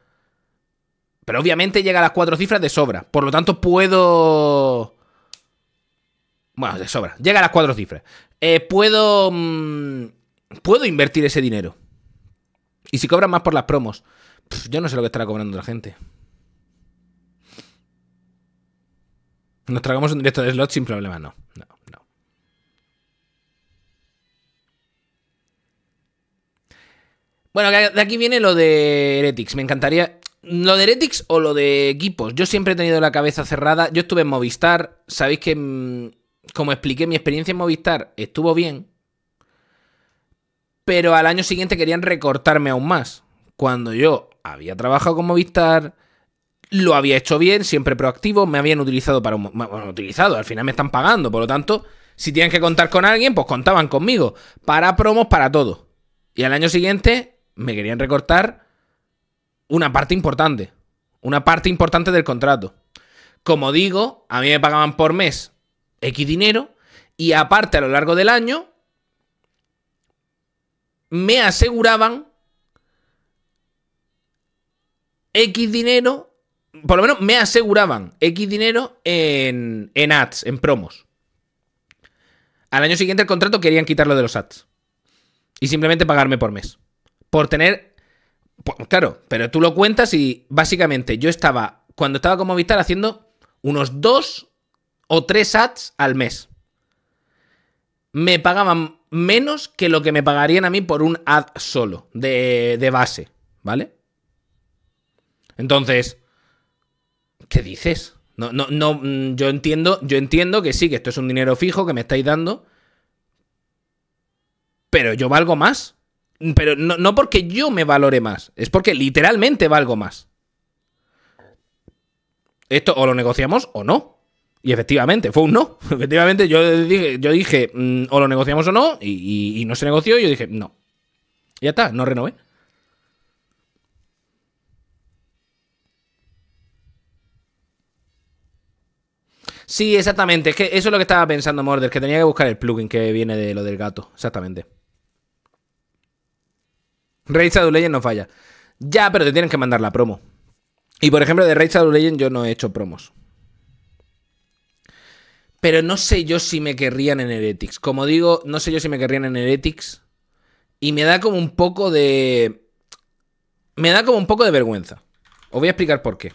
Pero obviamente llega a las cuatro cifras de sobra. Por lo tanto, puedo. Bueno, de sobra. Llega a las cuatro cifras. Eh, puedo, mm, puedo invertir ese dinero. Y si cobran más por las promos, yo no sé lo que estará cobrando la gente. Nos tragamos un directo de slot sin problema, no. No, no. Bueno, de aquí viene lo de Heretics. Me encantaría. Lo de Heretics o lo de equipos. Yo siempre he tenido la cabeza cerrada. Yo estuve en Movistar. Sabéis que mm, como expliqué, mi experiencia en Movistar estuvo bien, pero al año siguiente querían recortarme aún más. Cuando yo había trabajado con Movistar, lo había hecho bien, siempre proactivo, me habían utilizado para Bueno, utilizado, al final me están pagando, por lo tanto, si tienen que contar con alguien, pues contaban conmigo. Para promos, para todo. Y al año siguiente me querían recortar una parte importante. Una parte importante del contrato. Como digo, a mí me pagaban por mes X dinero y aparte a lo largo del año me aseguraban X dinero, por lo menos me aseguraban X dinero en, ads, en promos. Al año siguiente el contrato querían quitarlo de los ads y simplemente pagarme por mes. Por tener... claro, pero tú lo cuentas y básicamente yo estaba, cuando estaba como Movistar, haciendo unos dos o tres ads al mes. Me pagaban menos que lo que me pagarían a mí por un ad solo, de, de base, ¿vale? Entonces, ¿qué dices? No, no, mm, yo entiendo, yo entiendo que sí, que esto es un dinero fijo que me estáis dando, pero yo valgo más. Pero no, no porque yo me valore más, es porque literalmente valgo más. Esto o lo negociamos o no. Y efectivamente, fue un no. [laughs] Efectivamente, yo dije, yo dije mm, o lo negociamos o no, y, no se negoció, y yo dije, no. Y ya está, no renové. Sí, exactamente. Es que eso es lo que estaba pensando, Morder, que tenía que buscar el plugin que viene de lo del gato. Exactamente. Raid Shadow Legends no falla. Ya, pero te tienen que mandar la promo. Y por ejemplo, de Raid Shadow Legends yo no he hecho promos. Pero no sé yo si me querrían en Heretics. Como digo, no sé yo si me querrían en Heretics. Y me da como un poco de... Me da como un poco de vergüenza. Os voy a explicar por qué.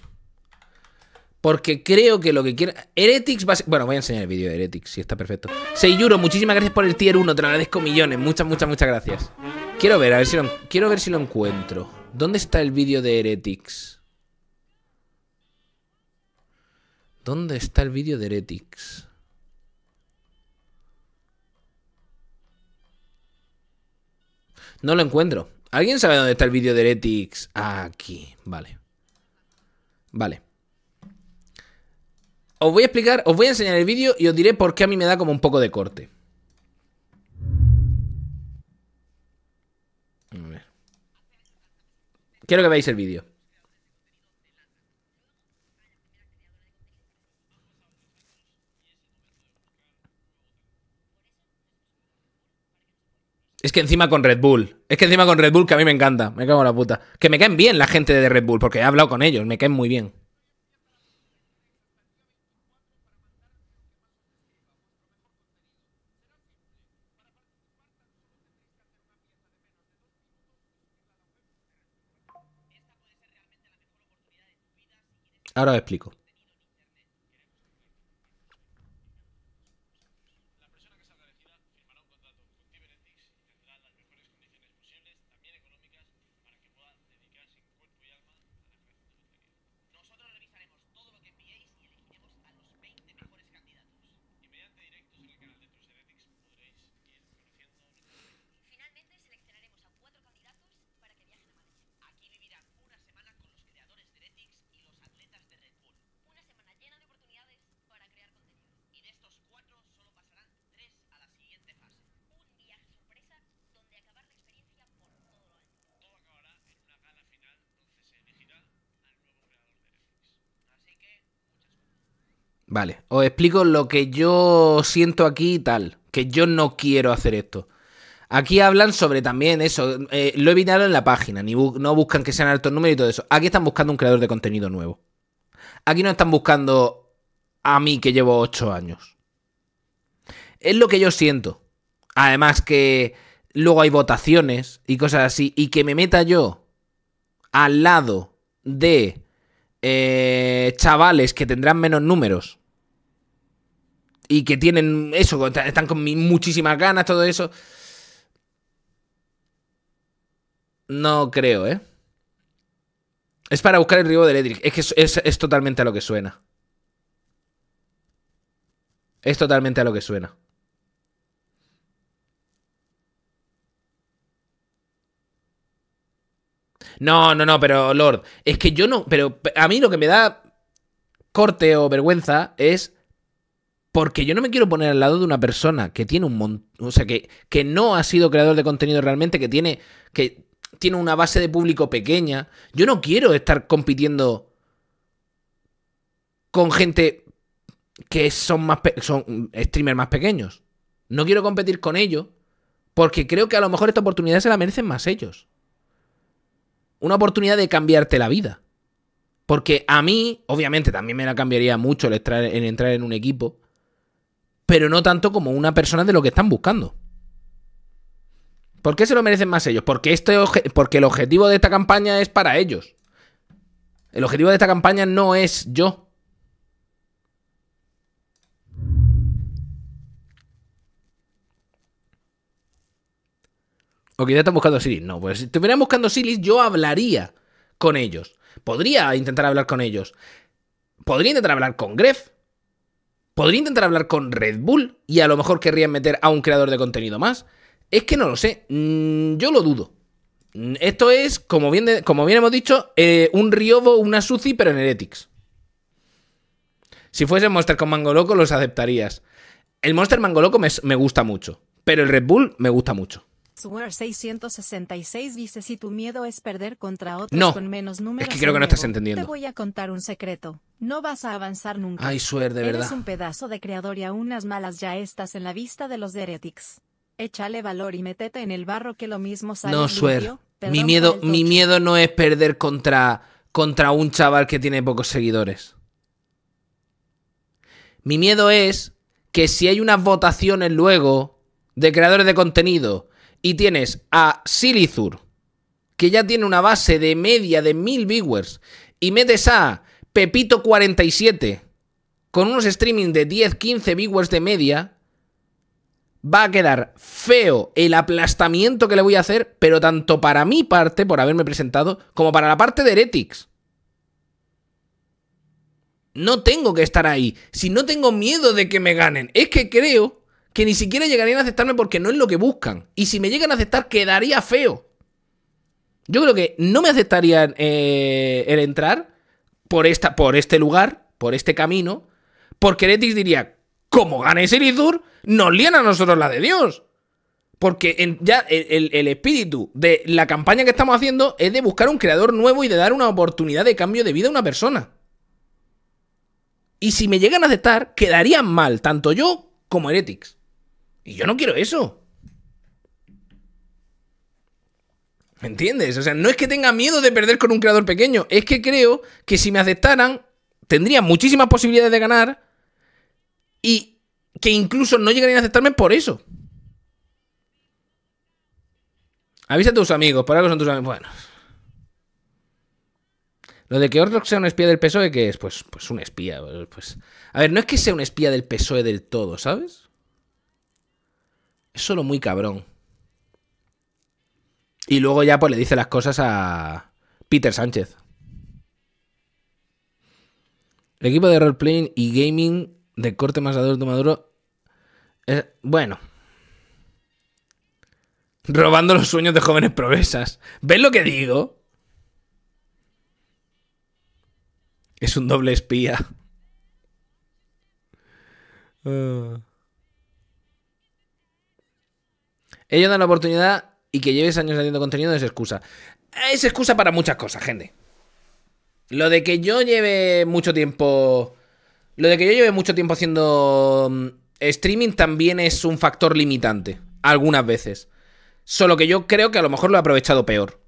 Porque creo que lo que quiero. Heretics va a ser... Bueno, voy a enseñar el vídeo de Heretics, si está perfecto. Seiyuro, muchísimas gracias por el tier 1, te lo agradezco millones. Muchas, muchas, muchas gracias. Quiero ver, a ver si lo, quiero ver si lo encuentro. ¿Dónde está el vídeo de Heretics? ¿Dónde está el vídeo de Heretics? No lo encuentro. ¿Alguien sabe dónde está el vídeo de Heretics? Aquí, vale. Vale. Os voy a explicar, os voy a enseñar el vídeo y os diré por qué a mí me da como un poco de corte. A ver. Quiero que veáis el vídeo. Es que encima con Red Bull. Es que encima con Red Bull que a mí me encanta. Me cago en la puta. Que me caen bien la gente de Red Bull, porque he hablado con ellos, me caen muy bien. Ahora explico. Vale, os explico lo que yo siento aquí y tal, que yo no quiero hacer esto. Aquí hablan sobre también eso, eh, lo he visto en la página, ni no buscan que sean altos números y todo eso. Aquí están buscando un creador de contenido nuevo. Aquí no están buscando a mí que llevo ocho años. Es lo que yo siento. Además que luego hay votaciones y cosas así, y que me meta yo al lado de eh, chavales que tendrán menos números y que tienen eso, están con muchísimas ganas, todo eso. No creo, ¿eh? Es para buscar el río de edric Es que es, totalmente a lo que suena. Es totalmente a lo que suena. No, no, no, pero Lord, es que yo no, pero a mí lo que me da corte o vergüenza es porque yo no me quiero poner al lado de una persona que tiene un montón, o sea, que, que no ha sido creador de contenido realmente, que tiene, que tiene una base de público pequeña. Yo no quiero estar compitiendo con gente que son, más son streamers más pequeños. No quiero competir con ellos porque creo que a lo mejor esta oportunidad se la merecen más ellos. Una oportunidad de cambiarte la vida. Porque a mí, obviamente, también me la cambiaría mucho el entrar en un equipo pero no tanto como una persona de lo que están buscando. ¿Por qué se lo merecen más ellos? Porque, este porque el objetivo de esta campaña es para ellos. El objetivo de esta campaña no es yo. O quizás están buscando Silis. No, pues si estuvieran buscando Silis, yo hablaría con ellos. Podría intentar hablar con ellos. Podría intentar hablar con Greff. Podría intentar hablar con Red Bull y a lo mejor querrían meter a un creador de contenido más. Es que no lo sé. Mm, yo lo dudo. Mm, esto es, como bien, como bien hemos dicho, eh, un Riobo, una Suzy, pero en Heretics. Si fuese Monster con Mango Loco, los aceptarías. El Monster Mango Loco me, me gusta mucho. Pero el Red Bull me gusta mucho. Software 666 dice si tu miedo es perder contra otros con menos números. Es que creo que no estás entendiendo. Te voy a contar un secreto. No vas a avanzar nunca. Ay, suerte, de verdad. Eres un pedazo de creador y a unas malas ya estás en la vista de los heretics. Échale valor y métete en el barro que lo mismo sale. No, suerte. Mi miedo, mi miedo no es perder contra, contra un chaval que tiene pocos seguidores. Mi miedo es que si hay unas votaciones luego de creadores de contenido y tienes a Silithur, que ya tiene una base de media de mil viewers, y metes a Pepito47, con unos streaming de 10-15 viewers de media, va a quedar feo el aplastamiento que le voy a hacer, pero tanto para mi parte, por haberme presentado, como para la parte de Heretics. No tengo que estar ahí. Si no tengo miedo de que me ganen, es que creo que ni siquiera llegarían a aceptarme porque no es lo que buscan. Y si me llegan a aceptar, quedaría feo. Yo creo que no me aceptarían eh, el entrar por, esta, por este lugar, por este camino, porque Heretics diría, como gané Serizur, nos lían a nosotros la de Dios. Porque ya el, espíritu de la campaña que estamos haciendo es de buscar un creador nuevo y de dar una oportunidad de cambio de vida a una persona. Y si me llegan a aceptar, quedarían mal, tanto yo como Heretics. Y yo no quiero eso. ¿Me entiendes? O sea, no es que tenga miedo de perder con un creador pequeño, es que creo que si me aceptaran, tendría muchísimas posibilidades de ganar y que incluso no llegarían a aceptarme por eso. Avisa a tus amigos, por algo son tus amigos. Bueno. Lo de que Orlok sea un espía del PSOE, que es? Pues, pues un espía. Pues. A ver, no es que sea un espía del PSOE del todo, ¿sabes? Es solo muy cabrón. Y luego ya pues le dice las cosas a Peter Sánchez. El equipo de roleplaying y gaming de corte más de maduro es bueno. Robando los sueños de jóvenes promesas. ¿Ves lo que digo? Es un doble espía. Ah. Ellos dan la oportunidad y que lleves años haciendo contenido es excusa. Es excusa para muchas cosas, gente. Lo de que yo lleve mucho tiempo. Lo de que yo lleve mucho tiempo haciendo mm, streaming también es un factor limitante. Algunas veces. Solo que yo creo que a lo mejor lo he aprovechado peor.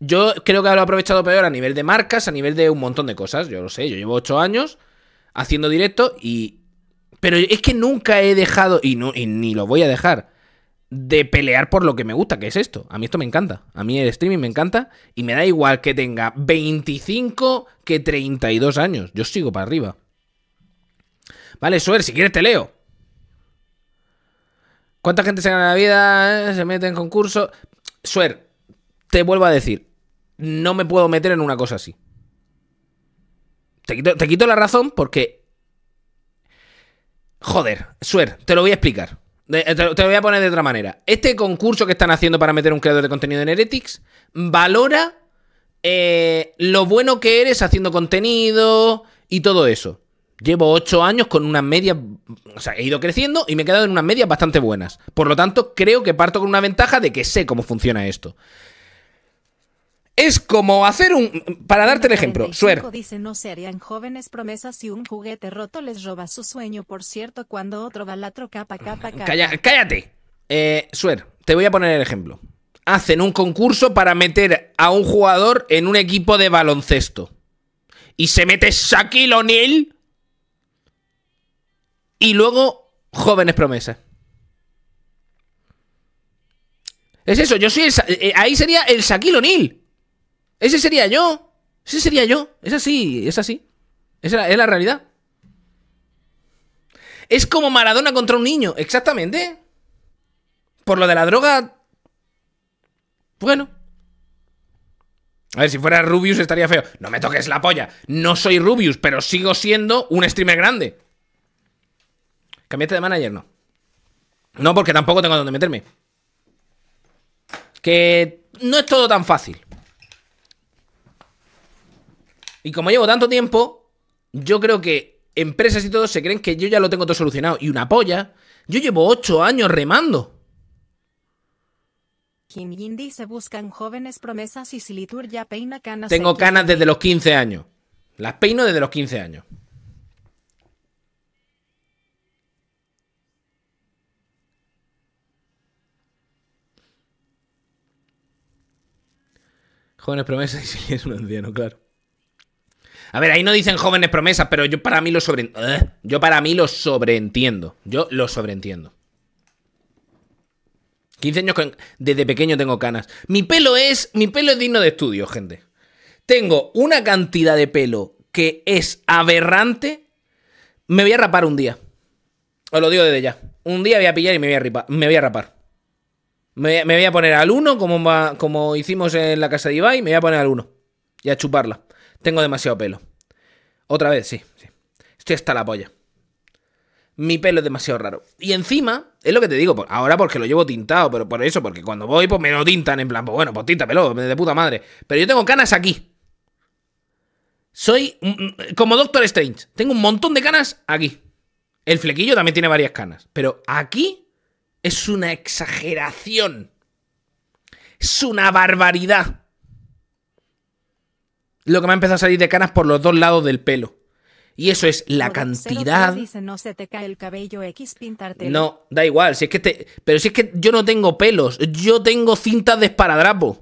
Yo creo que lo he aprovechado peor a nivel de marcas, a nivel de un montón de cosas. Yo lo sé, yo llevo 8 años haciendo directo y. Pero es que nunca he dejado. Y, no, y ni lo voy a dejar de pelear por lo que me gusta, que es esto. A mí esto me encanta. A mí el streaming me encanta y me da igual que tenga 25 que 32 años. Yo sigo para arriba. Vale, Suer, si quieres te leo. ¿Cuánta gente se gana la vida? ¿Se mete en concurso? Suer, te vuelvo a decir, no me puedo meter en una cosa así. Te quito, te quito la razón porque... Joder, Suer, te lo voy a explicar. Eh, te, lo voy a poner de otra manera. Este concurso que están haciendo para meter un creador de contenido en Heretics valora eh, lo bueno que eres haciendo contenido y todo eso. Llevo 8 años con unas medias, o sea, he ido creciendo y me he quedado en unas medias bastante buenas. Por lo tanto, creo que parto con una ventaja de que sé cómo funciona esto. Es como hacer un... Para darte el ejemplo, Suer. Dice, no serían jóvenes promesas si un juguete roto les roba su sueño, por cierto, cuando otro balatro capa, capa, capa. cállate. Eh, suer, te voy a poner el ejemplo. Hacen un concurso para meter a un jugador en un equipo de baloncesto. Y se mete Shaquille O'Neal. Y luego, jóvenes promesas. Es eso, yo soy el... Eh, ahí sería el Shaquille O'Neal. Ese sería yo. Ese sería yo. Es así, es así. Esa es la realidad. Es como Maradona contra un niño, exactamente. Por lo de la droga. Bueno. A ver, si fuera Rubius estaría feo. No me toques la polla. No soy Rubius, pero sigo siendo un streamer grande. Cambiaste de manager, no. No, porque tampoco tengo donde meterme. Que no es todo tan fácil. Y como llevo tanto tiempo, yo creo que empresas y todos se creen que yo ya lo tengo todo solucionado. Y una polla, yo llevo ocho años remando. Kim se buscan jóvenes promesas y Silitur ya peina canas. Tengo canas desde los 15 años. Las peino desde los 15 años. Jóvenes promesas y si [laughs] es un anciano, claro. A ver, ahí no dicen jóvenes promesas, pero yo para mí lo sobre... Eh, yo para mí lo sobreentiendo. Yo lo sobreentiendo. 15 años Desde pequeño tengo canas. Mi pelo es... Mi pelo es digno de estudio, gente. Tengo una cantidad de pelo que es aberrante. Me voy a rapar un día. Os lo digo desde ya. Un día voy a pillar y me voy a, me voy a rapar. Me voy a, poner al uno, como, como hicimos en la casa de Ibai, me voy a poner al uno. Y a chuparla. Tengo demasiado pelo. Otra vez, sí, sí. Estoy hasta la polla. Mi pelo es demasiado raro. Y encima, es lo que te digo, ahora porque lo llevo tintado, pero por eso, porque cuando voy, pues me lo tintan en plan, pues bueno, pues tinta pelo de puta madre. Pero yo tengo canas aquí. Soy mm, mm, como Doctor Strange. Tengo un montón de canas aquí. El flequillo también tiene varias canas. Pero aquí es una exageración. Es una barbaridad lo que me ha empezado a salir de canas por los dos lados del pelo. Y eso es la cantidad. no da igual, si es que te... pero si es que yo no tengo pelos, yo tengo cintas de esparadrapo.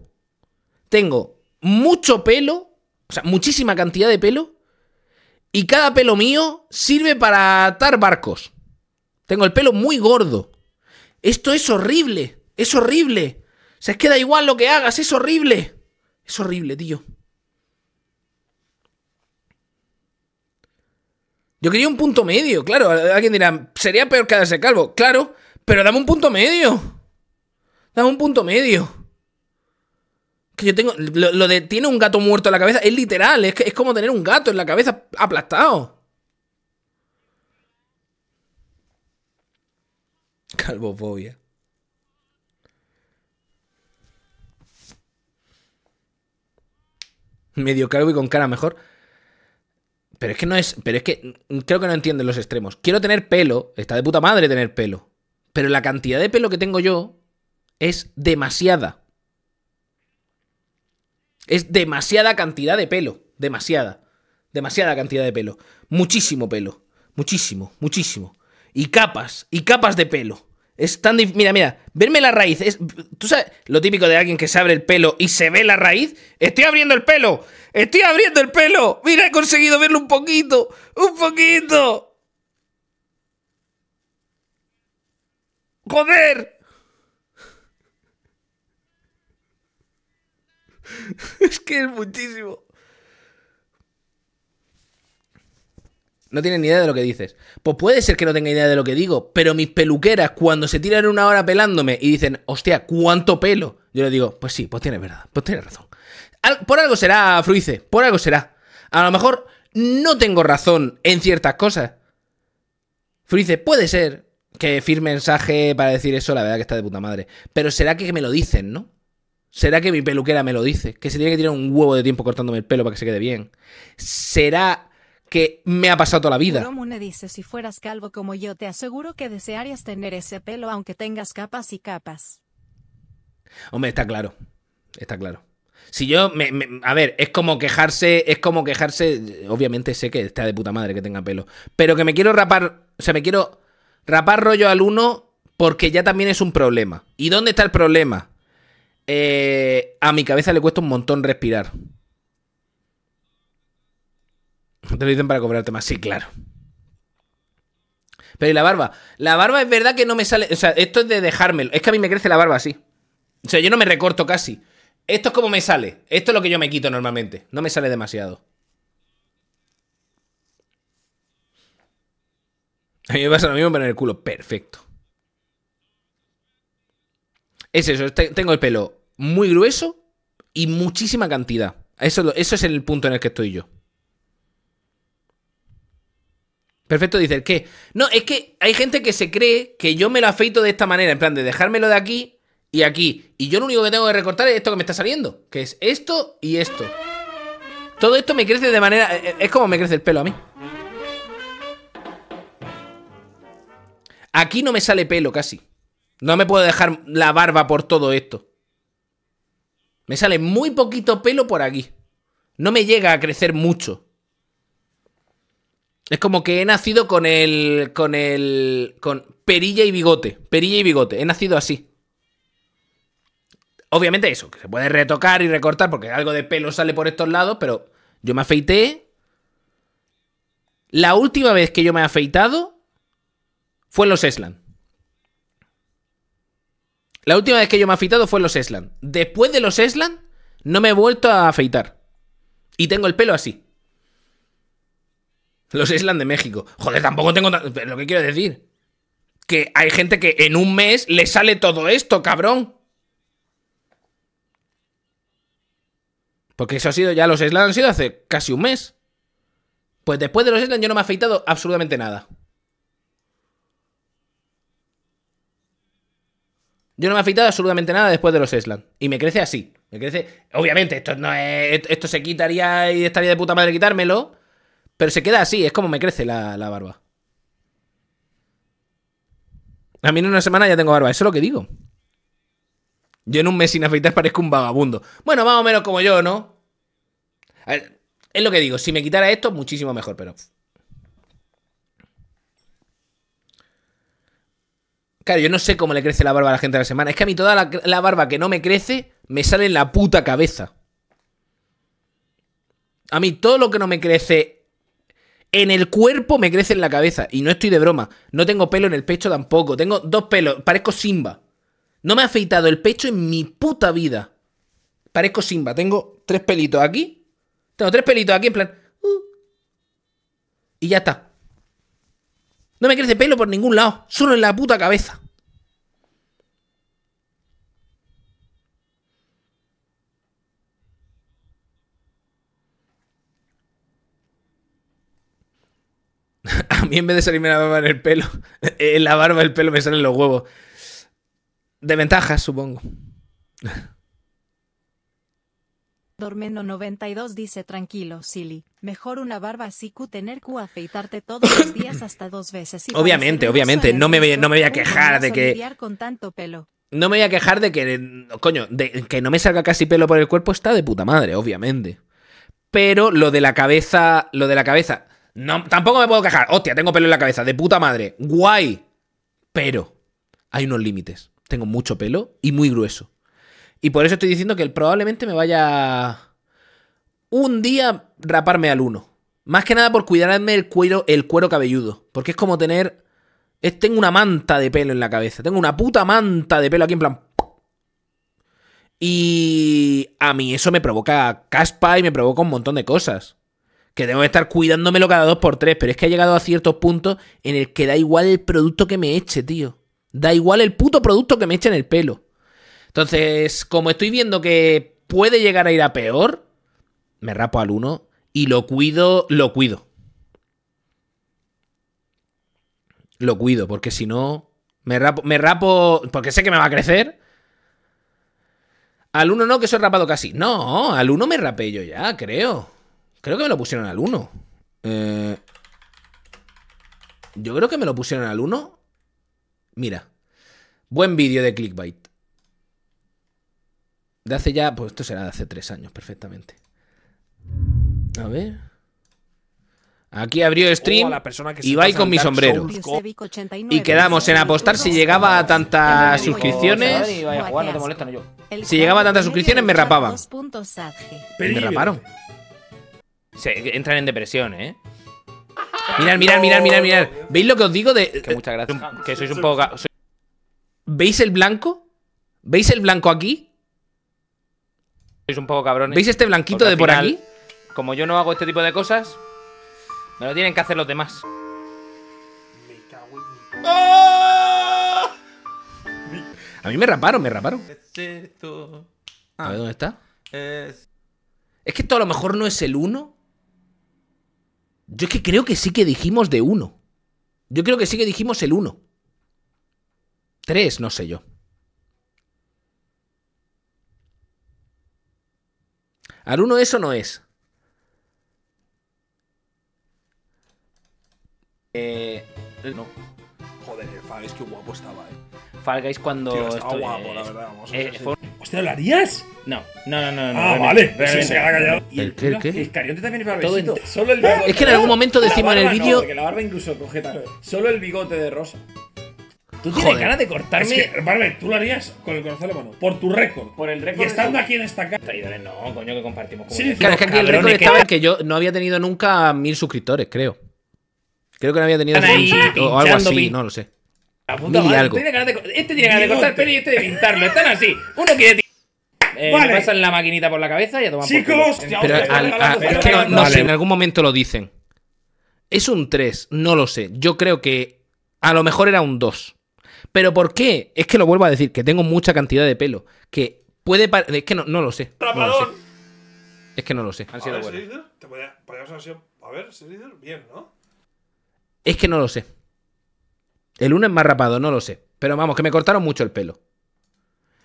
Tengo mucho pelo, o sea, muchísima cantidad de pelo y cada pelo mío sirve para atar barcos. Tengo el pelo muy gordo. Esto es horrible, es horrible. O sea, es que da igual lo que hagas, es horrible. Es horrible, tío. Yo quería un punto medio, claro. Alguien dirá, sería peor quedarse calvo. Claro, pero dame un punto medio. Dame un punto medio. Que yo tengo. Lo, de tiene un gato muerto en la cabeza es literal. Es, es como tener un gato en la cabeza aplastado. Calvo [laughs] Calvofobia. Medio calvo y con cara mejor. Pero es que no es. Pero es que creo que no entienden los extremos. Quiero tener pelo. Está de puta madre tener pelo. Pero la cantidad de pelo que tengo yo es demasiada. Es demasiada cantidad de pelo. Demasiada. Demasiada cantidad de pelo. Muchísimo pelo. Muchísimo, muchísimo. Y capas, y capas de pelo. Es tan Mira, mira, verme la raíz. Es... ¿Tú sabes lo típico de alguien que se abre el pelo y se ve la raíz? ¡Estoy abriendo el pelo! Estoy abriendo el pelo. Mira, he conseguido verlo un poquito. Un poquito. Joder. [laughs] Es que es muchísimo. No tienen ni idea de lo que dices. Pues puede ser que no tenga idea de lo que digo, pero mis peluqueras cuando se tiran una hora pelándome y dicen, hostia, ¿cuánto pelo? Yo le digo, pues sí, pues tienes verdad, pues tienes razón por algo será, Fruice, por algo será. A lo mejor no tengo razón en ciertas cosas. Fruice, puede ser que firme mensaje para decir eso, la verdad que está de puta madre. Pero será que me lo dicen, ¿no? ¿Será que mi peluquera me lo dice? Que se tiene que tirar un huevo de tiempo cortándome el pelo para que se quede bien. ¿Será que me ha pasado toda la vida? me dice, si fueras calvo como yo, te aseguro que desearías tener ese pelo aunque tengas capas y capas. Hombre, está claro. Está claro. Si yo, me, a ver, es como quejarse, es como quejarse, obviamente sé que está de puta madre que tenga pelo, pero que me quiero rapar, o sea, me quiero rapar rollo al uno porque ya también es un problema. ¿Y dónde está el problema? Eh, a mi cabeza le cuesta un montón respirar. Te lo dicen para cobrarte más, sí, claro. Pero ¿y la barba? La barba es verdad que no me sale, o sea, esto es de dejármelo, es que a mí me crece la barba así. O sea, yo no me recorto casi. Esto es como me sale. Esto es lo que yo me quito normalmente. No me sale demasiado. A mí me pasa lo mismo, pero en el culo. Perfecto. Es eso. Tengo el pelo muy grueso y muchísima cantidad. Eso, eso es el punto en el que estoy yo. Perfecto, dice el qué. No, es que hay gente que se cree que yo me lo afeito de esta manera, en plan de dejármelo de aquí y aquí. Y yo lo único que tengo que recortar es esto que me está saliendo, que es esto y esto. Todo esto me crece de manera... Eh, eh, es como me crece el pelo a mí. Aquí no me sale pelo casi. No me puedo dejar la barba por todo esto. Me sale muy poquito pelo por aquí. No me llega a crecer mucho. Es como que he nacido con el... con el... con perilla y bigote. Perilla y bigote. He nacido así. Obviamente eso, que se puede retocar y recortar porque algo de pelo sale por estos lados, pero yo me afeité. La última vez que yo me he afeitado fue en los Eslan. La última vez que yo me he afeitado fue en los Esland. Después de los Esland, no me he vuelto a afeitar. Y tengo el pelo así. Los Eslan de México. Joder, tampoco tengo... Lo que quiero decir. Que hay gente que en un mes le sale todo esto, cabrón. Porque eso ha sido ya los Island han sido hace casi un mes. Pues después de los Island yo no me he afeitado absolutamente nada. Yo no me he afeitado absolutamente nada después de los Island. Y me crece así. Me crece. Obviamente, esto no es. Esto se quitaría y estaría de puta madre quitármelo. Pero se queda así, es como me crece la, la barba. A mí en una semana ya tengo barba, eso es lo que digo. Yo en un mes sin afeitar parezco un vagabundo. Bueno, más o menos como yo, ¿no? es lo que digo, si me quitara esto, muchísimo mejor, pero... Claro, yo no sé cómo le crece la barba a la gente de la semana. Es que a mí toda la, la barba que no me crece me sale en la puta cabeza. A mí todo lo que no me crece en el cuerpo me crece en la cabeza. Y no estoy de broma. No tengo pelo en el pecho tampoco. Tengo dos pelos. Parezco Simba. No me ha afeitado el pecho en mi puta vida. Parezco Simba. Tengo tres pelitos aquí. Tengo tres pelitos aquí en plan... Uh. y ya está. No me crece pelo por ningún lado. Solo en la puta cabeza. [laughs] A mí en vez de salirme la barba en el pelo, [laughs] en la barba del pelo me salen los huevos. De ventajas, supongo. 92 dice tranquilo, Silly. Mejor una barba así tener que afeitarte todos los días hasta dos veces. obviamente, obviamente. No me, voy, no me voy a quejar de que. Con tanto pelo. No me voy a quejar de que. Coño, de que no me salga casi pelo por el cuerpo está de puta madre, obviamente. Pero lo de la cabeza. Lo de la cabeza. No, tampoco me puedo quejar. Hostia, tengo pelo en la cabeza, de puta madre. Guay. Pero hay unos límites tengo mucho pelo y muy grueso. Y por eso estoy diciendo que probablemente me vaya un día raparme al uno. Más que nada por cuidarme el cuero, el cuero cabelludo. Porque es como tener... Es, tengo una manta de pelo en la cabeza. Tengo una puta manta de pelo aquí en plan... Y a mí eso me provoca caspa y me provoca un montón de cosas. Que tengo que estar cuidándomelo cada dos por tres. Pero es que he llegado a ciertos puntos en el que da igual el producto que me eche, tío. Da igual el puto producto que me en el pelo. Entonces, como estoy viendo que puede llegar a ir a peor, me rapo al uno y lo cuido, lo cuido. Lo cuido, porque si no, me rapo, me rapo, porque sé que me va a crecer. Al uno no, que soy rapado casi. No, al uno me rapé yo ya, creo. Creo que me lo pusieron al uno. Eh, yo creo que me lo pusieron al uno... Mira, buen vídeo de clickbait. De hace ya, pues esto será de hace tres años, perfectamente. A ver. Aquí abrió stream y va con mi sombrero. Y quedamos en apostar si llegaba a tantas suscripciones. Si llegaba a tantas suscripciones, me rapaban. Me raparon. Se entran en depresión, ¿eh? Mirad, mirad, mirad, mirad, mirad. ¿Veis lo que os digo de. Que muchas gracias. Que sois un poco. ¿Veis el blanco? ¿Veis el blanco aquí? Sois un poco cabrones. ¿Veis este blanquito de por aquí? Como yo no hago este tipo de cosas, me lo tienen que hacer los demás. A mí me raparon, me raparon. A ver dónde está. Ah. Es que esto a lo mejor no es el 1. Yo es que creo que sí que dijimos de uno. Yo creo que sí que dijimos el uno. Tres, no sé yo. al Aruno eso no es. Eh, no. Joder, Fall qué guapo estaba, eh. Fall cuando. Tío, estaba guapo, la eh, verdad. Vamos eh, a ver ¿Usted lo harías? No, no, no, no. Ah, vale. Sí pues Se ha callado. ¿Y el, qué, también es el ah, Es que en algún momento decimos en el vídeo. No, porque la barba incluso coge Solo el bigote de rosa. Tú tienes ganas de cortarme. Es tú lo harías con el corazón de mano. Por tu récord. Por el récord. Y estando aquí en esta casa. No, coño, que compartimos. sí, es que aquí el récord estaba en que yo no había tenido nunca mil suscriptores, creo. Creo que no había tenido. suscriptores. o algo así, no lo sé. Ah, algo. este tiene ganas de cortar el pelo y este de pintarlo. Están así. Uno quiere eh, pasan la maquinita por la cabeza y a tomar Chicos, por pero, es que no, sé, en algún momento lo dicen. Es un 3, no lo sé. Yo creo que a lo mejor era un 2. Pero ¿por qué? Es que lo vuelvo a decir, que tengo mucha cantidad de pelo. Que puede Es que no, no lo sé. Es que no lo sé. Han sido A ver, bien, ¿no? Es que no lo sé. El es más rapado, no lo sé. Pero vamos, que me cortaron mucho el pelo.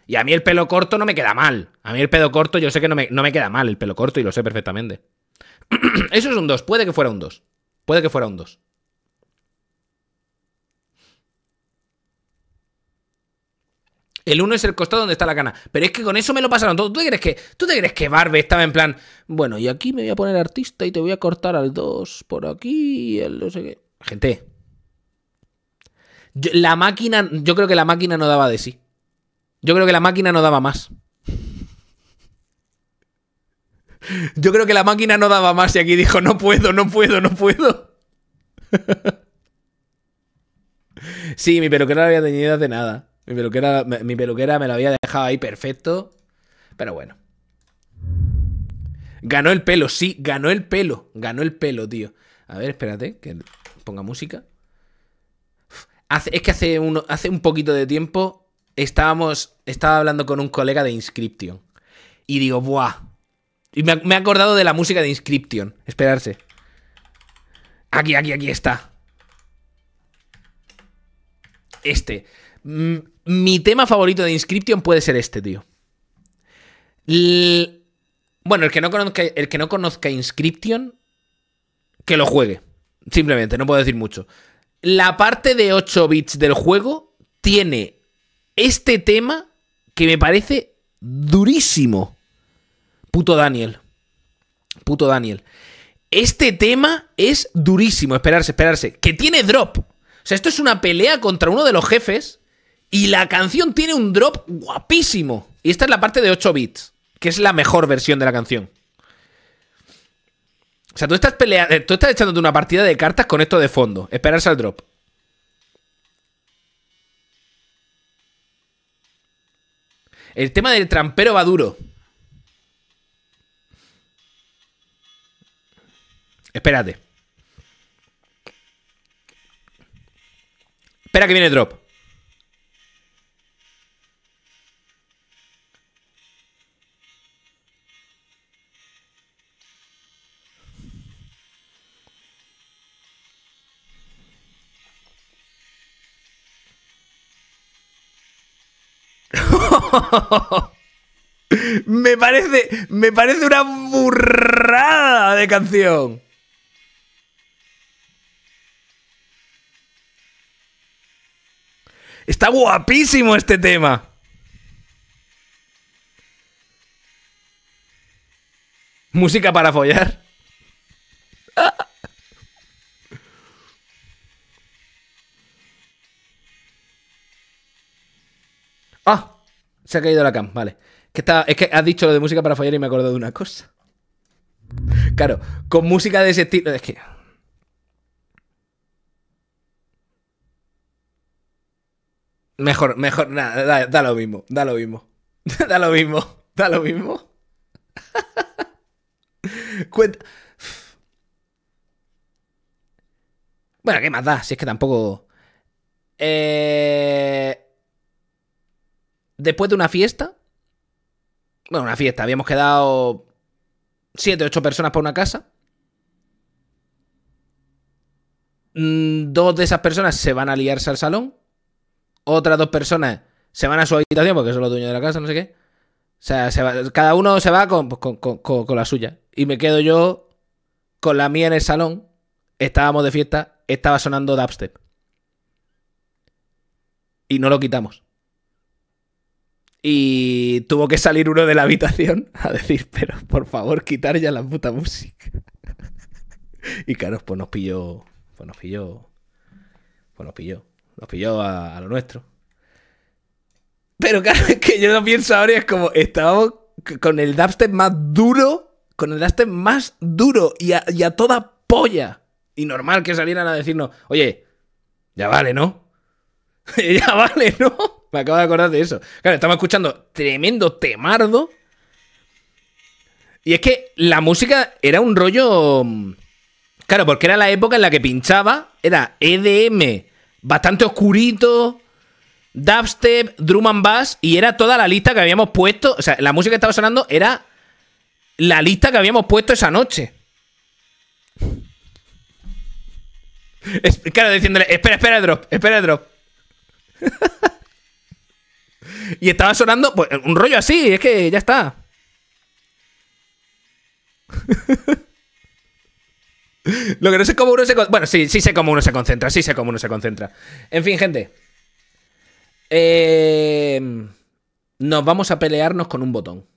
Y a mí el pelo corto no me queda mal. A mí el pelo corto, yo sé que no me, queda mal el pelo corto y lo sé perfectamente. [clears throat] Eso es un 2. Puede que fuera un 2. Puede que fuera un 2. El 1 es el costado donde está la cana. Pero es que con eso me lo pasaron todo. ¿Tú te crees que, tú te crees que Barbe estaba en plan, bueno, y aquí me voy a poner artista y te voy a cortar al 2 por aquí el no sé qué? Gente, la máquina, yo creo que la máquina no daba de sí. Yo creo que la máquina no daba más. Yo creo que la máquina no daba más y aquí dijo, no puedo, no puedo, no puedo. [laughs] sí, mi peluquera la había tenido de nada. Mi peluquera, mi peluquera me la había dejado ahí perfecto. Pero bueno. Ganó el pelo, sí, ganó el pelo. Ganó el pelo, tío. A ver, espérate, que ponga música es que hace, un, hace un poquito de tiempo estábamos, estaba hablando con un colega de Inscription. Y digo, ¡buah! Y me, he acordado de la música de Inscription. Esperarse. Aquí, aquí, aquí está. Este. mi tema favorito de Inscription puede ser este, tío. bueno, el que, no conozca, el que no conozca Inscription, que lo juegue. Simplemente, no puedo decir mucho la parte de 8 bits del juego tiene este tema que me parece durísimo. Puto Daniel. Puto Daniel. Este tema es durísimo. Esperarse, esperarse. Que tiene drop. O sea, esto es una pelea contra uno de los jefes. Y la canción tiene un drop guapísimo. Y esta es la parte de 8 bits, que es la mejor versión de la canción. O sea, tú estás peleando, eh, tú estás echándote una partida de cartas con esto de fondo. Esperarse al drop. El tema del trampero va duro. Espérate. Espera que viene drop. [laughs] me parece. Me parece una burrada de canción. Está guapísimo este tema. Música para follar. [laughs] Ah. Se ha caído la cam, vale. Que es que has dicho lo de música para fallar y me he acordado de una cosa. Claro, con música de ese estilo. Es que. Mejor, mejor, nada, da, da, lo mismo, da lo mismo. [laughs] da lo mismo, da lo mismo. [laughs] Cuenta. Bueno, ¿qué más da? Si es que tampoco. Eh después de una fiesta, bueno, una fiesta, habíamos quedado Siete o ocho personas para una casa. Mm, dos de esas personas se van a liarse al salón. Otras dos personas se van a su habitación porque son los dueños de la casa, no sé qué. O sea, se va, cada uno se va con, con, la suya. Y me quedo yo con la mía en el salón. Estábamos de fiesta, estaba sonando dubstep. Y no lo quitamos. Y tuvo que salir uno de la habitación a decir, pero por favor, quitar ya la puta música. y claro, pues nos pilló. Pues nos pilló. Pues nos pilló. Nos pilló a, lo nuestro. Pero claro, que yo lo pienso ahora es como, estábamos con el dubstep más duro, con el dubstep más duro y a, y a toda polla. Y normal que salieran a decirnos, oye, ya vale, ¿no? [laughs] ya vale, ¿no? Me acabo de acordar de eso. Claro, estamos escuchando tremendo temardo. Y es que la música era un rollo. Mm, claro, porque era la época en la que pinchaba. Era EDM, bastante oscurito, dubstep, drum and bass. Y era toda la lista que habíamos puesto. O sea, la música que estaba sonando era la lista que habíamos puesto esa noche. [laughs] claro, diciéndole: Espera, espera drop, espera drop. [laughs] y estaba sonando pues, un rollo así, es que ya está. [laughs] Lo que no sé cómo uno se concentra. Bueno, sí, sí sé cómo uno se concentra, sí sé cómo uno se concentra. En fin, gente. Eh, nos vamos a pelearnos con un botón.